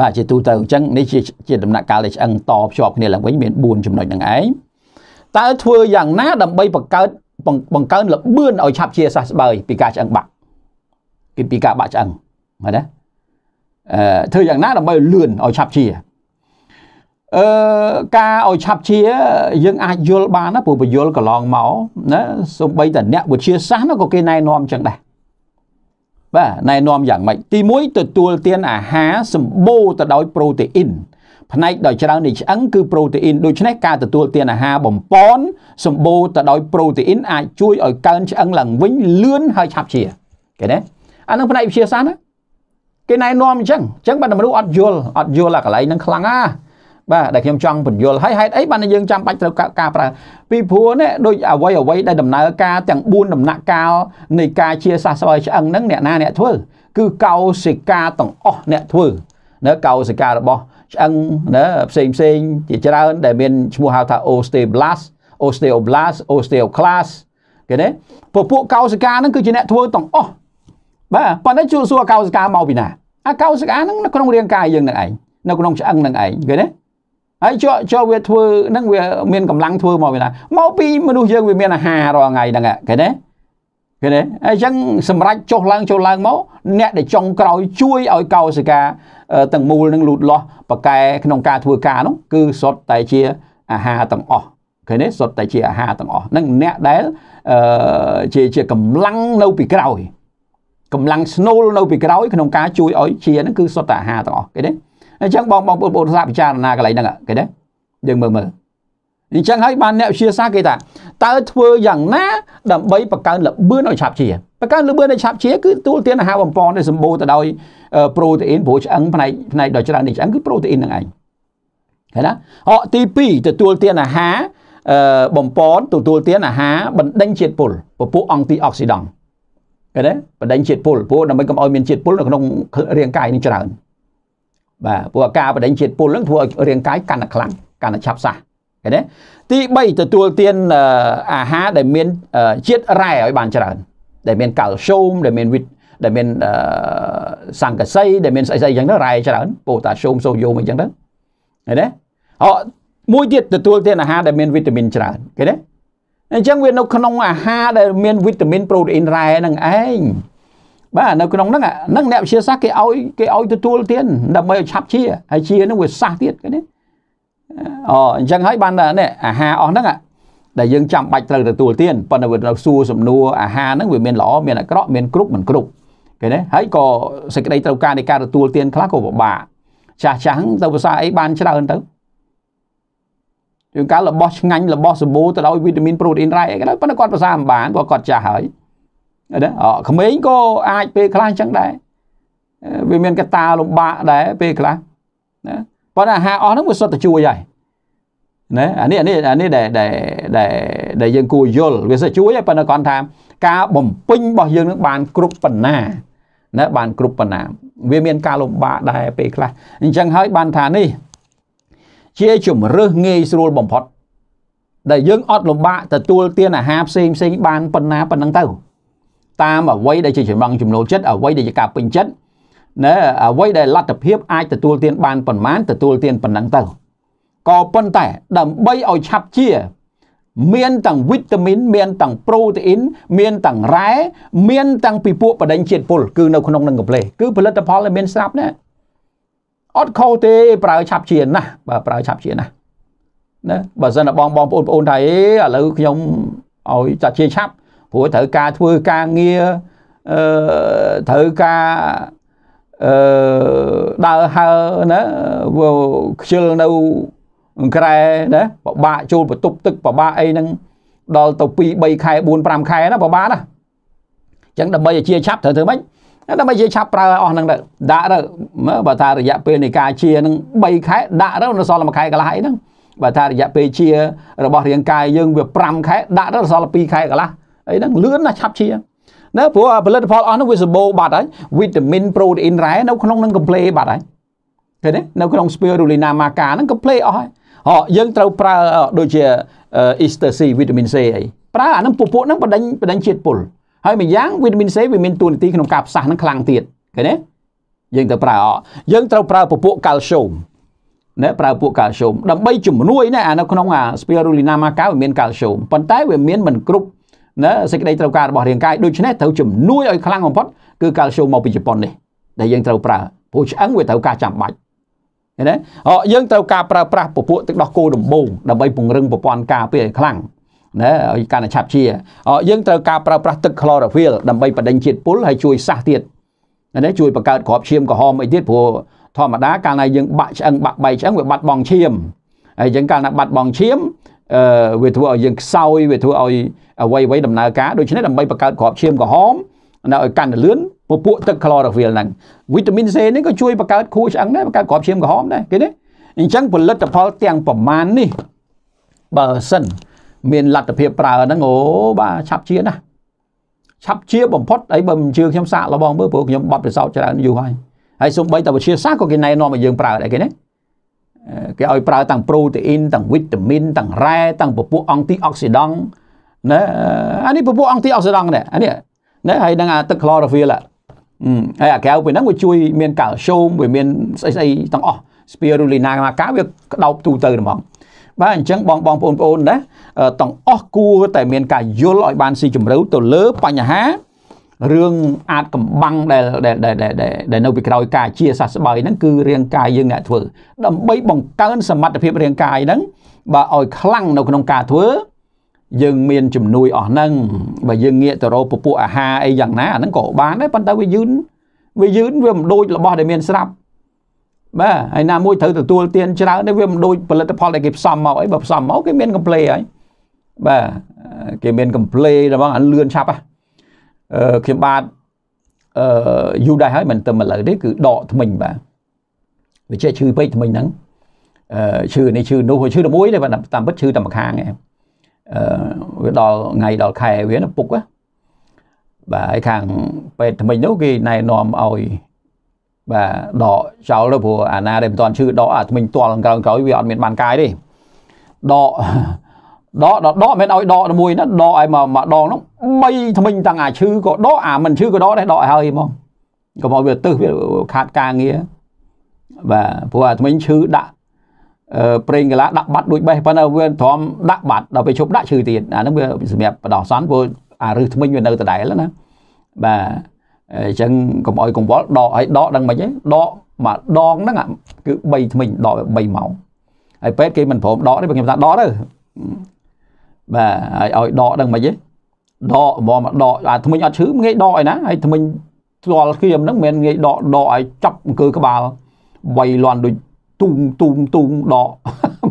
បាទជាទូទៅអញ្ចឹងនេះជាជាដំណាក់កាលដែលឆ្អឹងតភ្ជាប់គ្នាឡើងវិញមាន4ចំណុចហ្នឹងឯងតើធ្វើយ៉ាងណាដើម្បីបង្កើតបង្កើនលបឿនឲ្យឆាប់ជាសះស្បើយពីការឆ្អឹងបាក់ពីពីការបាក់ឆ្អឹងមែនទេអឺធ្វើយ៉ាងណាដើម្បីលឿនឲ្យឆាប់ជាអឺការឲ្យឆាប់ជា យើង អាចយល់បានណាព្រោះពយល់កន្លងមកណាសំបីតអ្នកវិទ្យាសាស្ត្រនោះក៏គេណែនាំចឹងដែរបាទណែនាំយ៉ាងម៉េចទី1ទទួលទាន អាហារសម្បូរទៅដោយប្រូតេអ៊ីនផ្នែកដ៏ច្រើននៃឆ្អឹងគឺប្រូតេអ៊ីនដូច្នេះការទទួលទានអាហារបំពន់សម្បូរទៅដោយប្រូតេអ៊ីនអាចជួយឲ្យកើនឆ្អឹងឡើងវិញលឿនហើយឆាប់ជាគេណាអានឹងផ្នែកវិទ្យាសាស្ត្រណាគេណែនាំអញ្ចឹងអញ្ចឹងបាទមនុស្សអត់យល់អត់យល់អាកន្លែងហ្នឹងខ្លាំងណាស់បាទដែលខ្ញុំចង់បញ្យល់ហើយហេតុអីបានយើងចាំបាច់ត្រូវការប្រើពីព្រោះនេះដូចអវ័យអវ័យដែលដំណើរការទាំង4ដំណាក់កាលនៃការជាសះស្បើយឆ្អឹងហ្នឹងអ្នកណាអ្នកធ្វើគឺកោសិកាទាំងអស់អ្នកធ្វើនៅកោសិការបស់ឆ្អឹងណាផ្សេងផ្សេងជាច្រើន ដែលមានឈ្មោះហៅថា osteoblast osteoblast osteoclast គេណាពពួកកោសិកាហ្នឹងគឺជាអ្នកធ្វើទាំងអស់បាទប៉ុន្តែជួសួរកោសិកាមកពីណាអាកោសិកាហ្នឹងនៅក្នុងរាងកាយយើងនឹងឯងនៅក្នុងឆ្អឹងនឹងឯងគេណាហើយចុះចុះវាធ្វើហ្នឹងវាមានកម្លាំងធ្វើមកពីណាមកពីមនុស្សយើងវាមានអាហាររាល់ថ្ងៃហ្នឹងគេណាឃើញទេអញ្ចឹងសម្រាប់ចុះឡើងចុះឡើងមក អ្នកដែលចង់ក្រោយជួយឲ្យកោសិកាទាំងមូលនឹងលូតលាស់ប៉កែក្នុងការធ្វើការនោះគឺសុទ្ធតែជាអាហារទាំងអស់ឃើញទេសុទ្ធតែជាអាហារទាំងអស់នឹងអ្នកដែលជាជាកម្លាំងនៅពីក្រោយកម្លាំងស្នូលនៅពីក្រោយក្នុងការជួយឲ្យជានឹងគឺសុទ្ធតែអាហារទាំងអស់ឃើញទេអញ្ចឹងបងបងប្អូនសាកពិចារណាកន្លែងហ្នឹងឃើញទេយើងមើលមើលអញ្ចឹងហើយបានអ្នកវិទ្យាសាស្ត្រគេថាតើធ្វើយ៉ាងណា ដើម្បីបង្កើនល្បឿនឲ្យឆាប់ជាបង្កើនល្បឿនឲ្យឆាប់ជាគឺទួលទានអាហារបំពងដែលសម្បូរទៅដោយប្រូតេអ៊ីនព្រោះឆ្អឹងផ្នែកផ្នែកដ៏ច្រើននៃឆ្អឹងគឺប្រូតេអ៊ីនហ្នឹងឯងឃើញណាអកទី2ទទួលទានអាហារបំពន់ទទួលទានអាហារបណ្ដេញជាតិពុលពពុះអង់ទីអុកស៊ីដង់ឃើញទេបណ្ដេញជាតិពុលព្រោះដើម្បីកុំឲ្យមានជាតិពុលនៅក្នុងរាងកាយនឹងច្រើនបាទព្រោះការបណ្ដេញជាតិពុលនឹងធ្វើឲ្យរាងកាយកាន់តែខ្លាំងកាន់តែឆាប់សាស់ឃើញទេទី3ទទួលទានអាហារដែលមាន ជាតិរ៉ែឲ្យបានច្រើន ដែលមានកាល់ស្យូមដែលមានវីតដែលមានសង្កសីដែលមានស្អីស្អីអញ្ចឹងទៅរ៉ែច្រើនប៉ូតាស្យូមសូដ្យូមអញ្ចឹងទៅឃើញទេអមួយទៀតទទួលទានអាហារដែលមានវីតាមីនច្រើនឃើញទេអញ្ចឹងវា នៅ ក្នុងអាហារដែលមានវីតាមីនប្រូតេអ៊ីនរ៉ែហ្នឹងឯងបាទនៅក្នុងហ្នឹងហ្នឹងអ្នកវិទ្យាសាស្ត្រគេឲ្យគេឲ្យទទួលទានដើម្បីឲ្យឆាប់ជាហើយជាហ្នឹងវាសះទៀតឃើញទេអញ្ចឹងហើយបាននេះអាហារអស់ហ្នឹងដែលយើងចាំបាច់ត្រូវទទួលទានប៉ុន្តែវានៅសួរសំណួរអាហារហ្នឹងវាមានល្អមានអាក្រក់មានគ្រប់មិនគ្រប់គេណាហើយក៏សេចក្តីត្រូវការនៃការទទួលទានខ្លះក៏ពិបាកចាស់ចាស់ទៅភាសាអីបានច្រើនទៅយើងកាលរបស់ឆ្ងាញ់របស់សម្បូរទៅដោយវីតាមីនប្រូតេអ៊ីនរ៉ៃអីក៏ដោយប៉ុន្តែគាត់ភាសាមិនបានព្រោះគាត់ចាស់ហើយណាក្មេងក៏អាចពេលខ្លះអញ្ចឹងដែរវាមានកត្តាលំបាកដែរពេលខ្លះណាប៉ុន្តែអាហារអស់ហ្នឹងវាសុទ្ធតែជួយហើយណាអានេះអានេះអានេះដែលដែលដែលដែលយើងគួរយល់វាសិជួយហើយប៉ុន្តែគាត់ថាការបំពេញរបស់យើងនឹងបានគ្រប់ប៉ុណ្ណាណាបានគ្រប់ប៉ុណ្ណាវាមានការលំបាកដែរពេលខ្លះអញ្ចឹងហើយបានថានេះជាជំរើសងាយស្រួលបំផុតដែលយើងអត់លំបាកទទួលទានអាហារផ្សេងផ្សេងបានប៉ុណ្ណាប៉ុណ្ណឹងទៅ តាមអ្វីដែលជាចំណងចំណូលចិត្តអ្វីដែលជាការពេញចិត្តណាអ្វីដែលលទ្ធភាពអាចទទួលទានបានប៉ុន្មានទទួលទានប៉ុណ្ណឹងទៅក៏ប៉ុន្តែ ដើម្បីឲ្យឆាប់ជាមានទាំងវីតាមីន មានទាំងប្រូតេអ៊ីនមានទាំងរ៉ែមានទាំងពីពួកបដិញជាតិពុលគឺនៅក្នុងនឹងកំប្លេគឺផលិតផលដែលមានស្រាប់ណាអត់ខុសទេប្រើឆាប់ជាណាស់បើប្រើឆាប់ជាណាស់ណាបើសិនតែបងបងប្អូនប្អូនថាអេឥឡូវខ្ញុំឲ្យចាត់ជាឆាប់ព្រោះត្រូវការធ្វើការងារអឺត្រូវការអឺដើរហើណាខ្ជិលនៅក្រែណាបបាក់ចូលបន្ទប់ទឹកបបាក់អីហ្នឹងដល់ទៅ2 3ខែ4 5ខែណាបបាក់ណាអញ្ចឹងដើម្បីជាឆាប់ត្រូវធ្វើម៉េចដើម្បីជាឆាប់ប្រើអស់ហ្នឹងទៅដាក់ទៅបើថារយៈពេលនៃការជាហ្នឹង3ខែ ដាក់ទៅនៅសល់1ខែកន្លះអីហ្នឹងបើថារយៈពេលជា របស់រាងកាយយើងវា5ខែដាក់ទៅសល់2ខែកន្លះអីហ្នឹងលឿនណាស់ឆាប់ជាណាព្រោះផលិតផលអស់នោះវាសម្បូរបាត់ហើយវីតាមីនប្រូតេអ៊ីនរ៉ែនៅ ក្នុងនឹងកំភ្លេបាត់ហើយឃើញទេនៅក្នុង spirulina maca ហ្នឹងកំភ្លេអស់ហើយហ៎យើងត្រូវប្រើដូចជា Easter C វីតាមីន C អីប្រើអានឹងពពួកហ្នឹងបដិញបដិញជាតិពុលហើយម្យ៉ាងវីតាមីន C វាមានតួនាទីក្នុងការផ្សះហ្នឹងខ្លាំងទៀតឃើញទេយើងត្រូវប្រើយើងត្រូវប្រើពពួកកាល់ស្យូមណែប្រើពួកកាល់ស្យូមដើម្បីជំនួយណែអានៅក្នុងអា spirulina maca វាមានកាល់ស្យូមប៉ុន្តែវាមានមិនគ្រប់ណាសេចក្តីត្រូវការរបស់រាងកាយដូច្នេះត្រូវជំនួយឲ្យខ្លាំងបំផុតគឺកាល់ស្យូមមកពីជប៉ុននេះដែលយើងត្រូវប្រើព្រោះឆ្អឹងវាត្រូវការចាំបាច់ណាយើងត្រូវការប្រើប្រាស់ពពួកទឹកដោះគោដំបូងដើម្បីពង្រឹងប្រព័ន្ធការពារឲ្យខ្លាំងណាឲ្យកាន់តែឆាប់ជាយើងត្រូវការប្រើប្រាស់ទឹក chlorophyll ដើម្បីបដិញ្ញជាតិពុលហើយជួយសះទៀតណាជួយបង្កើតក្របឈាមក្រហមអីទៀតព្រោះធម្មតាកាលណាយើងបាក់ឆ្អឹងបាក់បែកឆ្អឹងវាបាត់បង់ឈាមហើយអញ្ចឹងកាលណាបាត់បង់ឈាមវាធ្វើឲ្យយើងខ្សោយវាធ្វើឲ្យអ្វីអ្វីដំណើរការដូច្នេះដើម្បីបង្កើតក្របឈាមក្រហមនៅឲ្យកាន់តែលឿនពពួកទឹក chlorophyll ហ្នឹងវីតាមីន C នេះក៏ជួយបង្កើតខួរឆ្អឹងដែរបង្កើតក្របឈាមក្រហមដែរគេណាអញ្ចឹងផលិតផលទាំងប្រមាណនេះបើសិន មានលទ្ធភាពប្រើហ្នឹងអូបាទឆាប់ជាណាស់ឆាប់ជាបំផុតអីបើមិនជឿខ្ញុំសាកលបងមើលព្រោះខ្ញុំបត់ពិសោធន៍ច្រើនយូរហើយហើយសូម្បីតែវិទ្យាសាស្ត្រក៏គេណែនាំឲ្យយើងប្រើដែរគេណាគេឲ្យប្រើទាំងប្រូតេអ៊ីនទាំងវីតាមីនទាំងរ៉ែទាំងពពួកអង់ទីអុកស៊ីដង់ណាអានេះពពួកអង់ទីអុកស៊ីដង់នេះអានេះណាហើយនឹងអាទឹកក្លរ៉ូហ្វីលហើយអាកែវពីហ្នឹងវាជួយមានកាល់ស្យូមវាមានស្អីស្អីទាំងអស់ស្ពីរូលីណាមកកាវាក្តោបទូទៅហ្មងបាទអញ្ចឹងបងបងប្អូនបងណាទាំងអស់គួរតែមានការយល់ឲ្យបានស៊ីជម្រៅទៅលើបញ្ហារឿងអាចកំបាំងដែលដែលដែលនៅពីក្រោយការជាសះស្បើយហ្នឹងគឺរាងកាយយើងអ្នកធ្វើដើម្បីបង្កើនសមត្ថភាពរាងកាយហ្នឹងបើឲ្យខ្លាំងនៅក្នុងការធ្វើ យើងមានជំនួយអស់ហ្នឹងបើយើងងាកទៅរកពពួកអាហារអីយ៉ាងណាអាហ្នឹងក៏បានដែរប៉ុន្តែវាយឺនវាយឺនវាមិនដូចរបស់ដែលមានស្រាប់បាទហើយណាមួយត្រូវទទួលទានច្រើនទេវាមិនដូចផលិតផលដែលគេផ្សំមកអីបើផ្សំមកគេមានកំ pl ហើយបាទគេមានកំ pl របស់អានលឿនឆាប់ហ្នឹងខ្ញុំបាទអឺយូរដែរហើយមិនទៅឥឡូវទេគឺដកថ្មិញបាទវាជាឈឺពេកថ្មិញហ្នឹងអឺឈឺនេះឈឺនោះឈឺតែមួយទេបាទតាមពិតឈឺតែម្ខាងឯងអឺវាដល់ថ្ងៃដល់ខែវាណាពុកណាបាទហើយខាងពេទ្យថ្មិញនោះគេណែនាំឲ្យបាទដកចោលទៅព្រោះអាណាដែលមិនទាន់ឈឺដកអាថ្មិញទាល់ក្រោយក្រោយវាអត់មានបានកាយទេដកដកដកមិនមែនឲ្យដកតែមួយណាដកឲ្យមកម្ដងនោះ3ថ្មិញទាំងអាឈឺក៏ដកអាមិនឈឺក៏ដកដែរដកឲ្យហើយហ្មងកុំឲ្យវាទឹះវាខាតការងារបាទព្រោះអាថ្មិញឈឺដាក់ប្រេងកាឡាដាក់បាត់ដូចបេះប៉ុន្តែវាទ្រាំដាក់បាត់ដល់ពេលជប់ដាក់ឈឺទៀតអាហ្នឹងវាសម្រាប់បដោះសន់ព្រោះអារឹសថ្មិញវានៅដដែលណាបាទអញ្ចឹងកុំឲ្យកង្វល់ដកឲ្យដកដឹងមិនហីដកមួយដងហ្នឹងគឺ3ថ្មិញដក3ម៉ោងហើយពេទ្យគេមិនព្រមដកទេបើខ្ញុំថាដកទៅបាទហើយឲ្យដកដឹងមិនហិចដកហ្មងមកដកអាថ្មិញអត់ឈឺងាយដកឯណាហើយថ្មិញធ្លល់គៀមហ្នឹងមិនងាយដកដកឲ្យចាប់អង្គើក្បាលវាយលន់ដូចទុំទុំទុំដក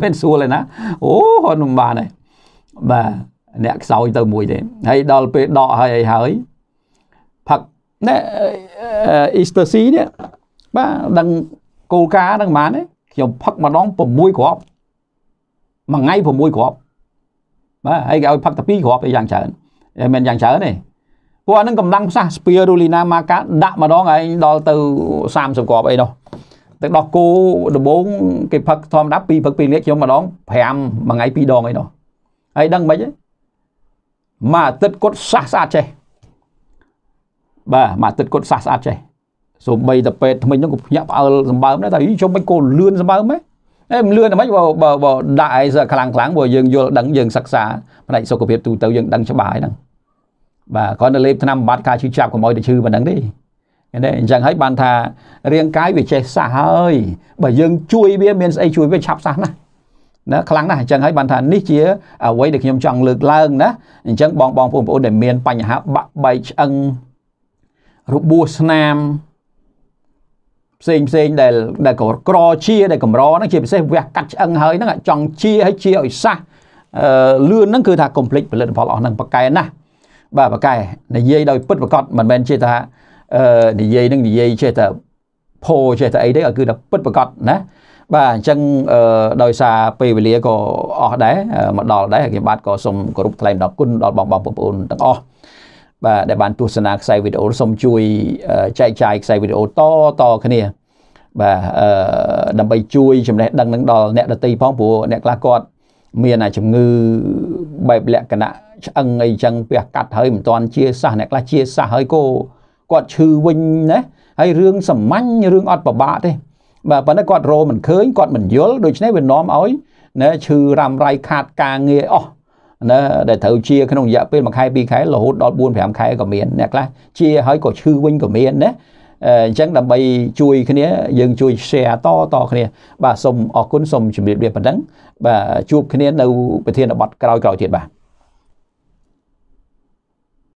មិនស្រួលឯណាអូហ្នឹងបានហើយបាទអ្នកខ្សោយទៅមួយទេហើយដល់ពេលដកហើយអីហើយផឹកណែអ៊ីស្ទើស៊ីនេះបាទដឹងគោលការណ៍ហ្នឹងបានទេខ្ញុំផឹកម្ដង6គ្រាប់មួយថ្ងៃ6គ្រាប់បាទហើយគេឲ្យផឹកតែពីរគ្រាប់អីយ៉ាងច្រើនមិនយ៉ាងច្រើនទេពួកអានឹងកម្លាំងផ្សះស្ពៀរូលីណាម៉ាកាដាក់ម្ដងឯងដល់ទៅ30គ្រាប់អីនោះទឹកដោះគោដំបងគេផឹកធម្មតា2ផឹក2លីត្រខ្ញុំម្ដង5មួយថ្ងៃ2ដងអីនោះហើយដឹងមិនហ៎មួយអាទិត្យគាត់សះស្អាតចេះបាទមួយអាទិត្យគាត់សះស្អាតចេះសូម្បីតែពេទ្យថ្មិញហ្នឹងក៏ភ្ញាក់ផ្អើលសម្បើមដែរតែខ្ញុំមិនគោលឿនសម្បើមហ៎អេមិនលឿនតែម៉េចបើបើដាក់ឲ្យខ្លាំងខ្លាំងព្រោះយើងយល់ដឹងយើងសិក្សាផ្នែកសុខភាពទូទៅយើងដឹងច្បាស់ហ្នឹងបាទគ្រាន់តែលេបថ្នាំបំបត្តិការឈឺចាប់កុំឲ្យទៅឈឺប៉ុណ្ណឹងទេឃើញទេអញ្ចឹងហើយបានថារាងកាយវាចេះសះហើយបើយើង ជួយវាមានស្អីជួយវាឆាប់សះណាស់ណាខ្លាំងណាស់អញ្ចឹងហើយបានថានេះជាអ្វីដែលខ្ញុំចង់លើកឡើងណាអញ្ចឹងបងបងប្អូនបងប្អូនដែលមានបញ្ហាបាក់បែកឆ្អឹងរបួសស្នាមផ្សេងផ្សេងដែលដែលក្រជាដែលកម្រហ្នឹងជាពិសេសវះកាត់ឆ្អឹងហើយហ្នឹងចង់ជាឲ្យជាឲ្យសះលឿនហ្នឹងគឺថាកុំភ្លេចផលិតផលអស់ហ្នឹងប៉កែណាស់បាទប៉កែនិយាយដោយពិតប្រកបមិនមែនជាថានិយាយនឹងនិយាយចេះតែផោចេះតែអីទេគឺថាពិតប្រកបណាបាទអញ្ចឹងដោយសារពេលវេលាក៏អស់ដែរមកដល់ដែរហើយខ្ញុំបាទក៏សូមគោរពថ្លែងដល់គុណដល់បងបងប្អូនទាំងអស់បាទដែលបានទស្សនាខ្សែវីដេអូសូមជួយចែកចាយខ្សែវីដេអូតតគ្នាបាទអឺដើម្បីជួយចំណេះដឹងនឹងដល់អ្នកដតីផងព្រោះអ្នកខ្លះគាត់ មានអាជំងឺបែបលក្ខណៈឆ្អឹងអីចឹងពះកាត់ហើយមិនទាន់ជាសះអ្នកខ្លះជាសះហើយគោគាត់ឈឺវិញណាហើយរឿងសាមញ្ញរឿងអត់ប្របាកទេបាទប៉ុន្តែគាត់រោមិនឃើញគាត់មិនយល់ដូច្នេះវានាំឲ្យណាឈឺរ៉ាំរ៉ៃខាតការងារអស់ណាដែលត្រូវជាក្នុងរយៈពេល1ខែ2ខែរហូតដល់4 5ខែក៏មានអ្នកខ្លះជាហើយក៏ឈឺវិញក៏មានណាអញ្ចឹងដើម្បីជួយគ្នាយើង ជួយ share តតគ្នាបាទសូមអរគុណសូមជម្រាបលាប៉ុណ្ណឹង បាទជួបគ្នានៅប្រធានបទក្រោយៗទៀតបាទ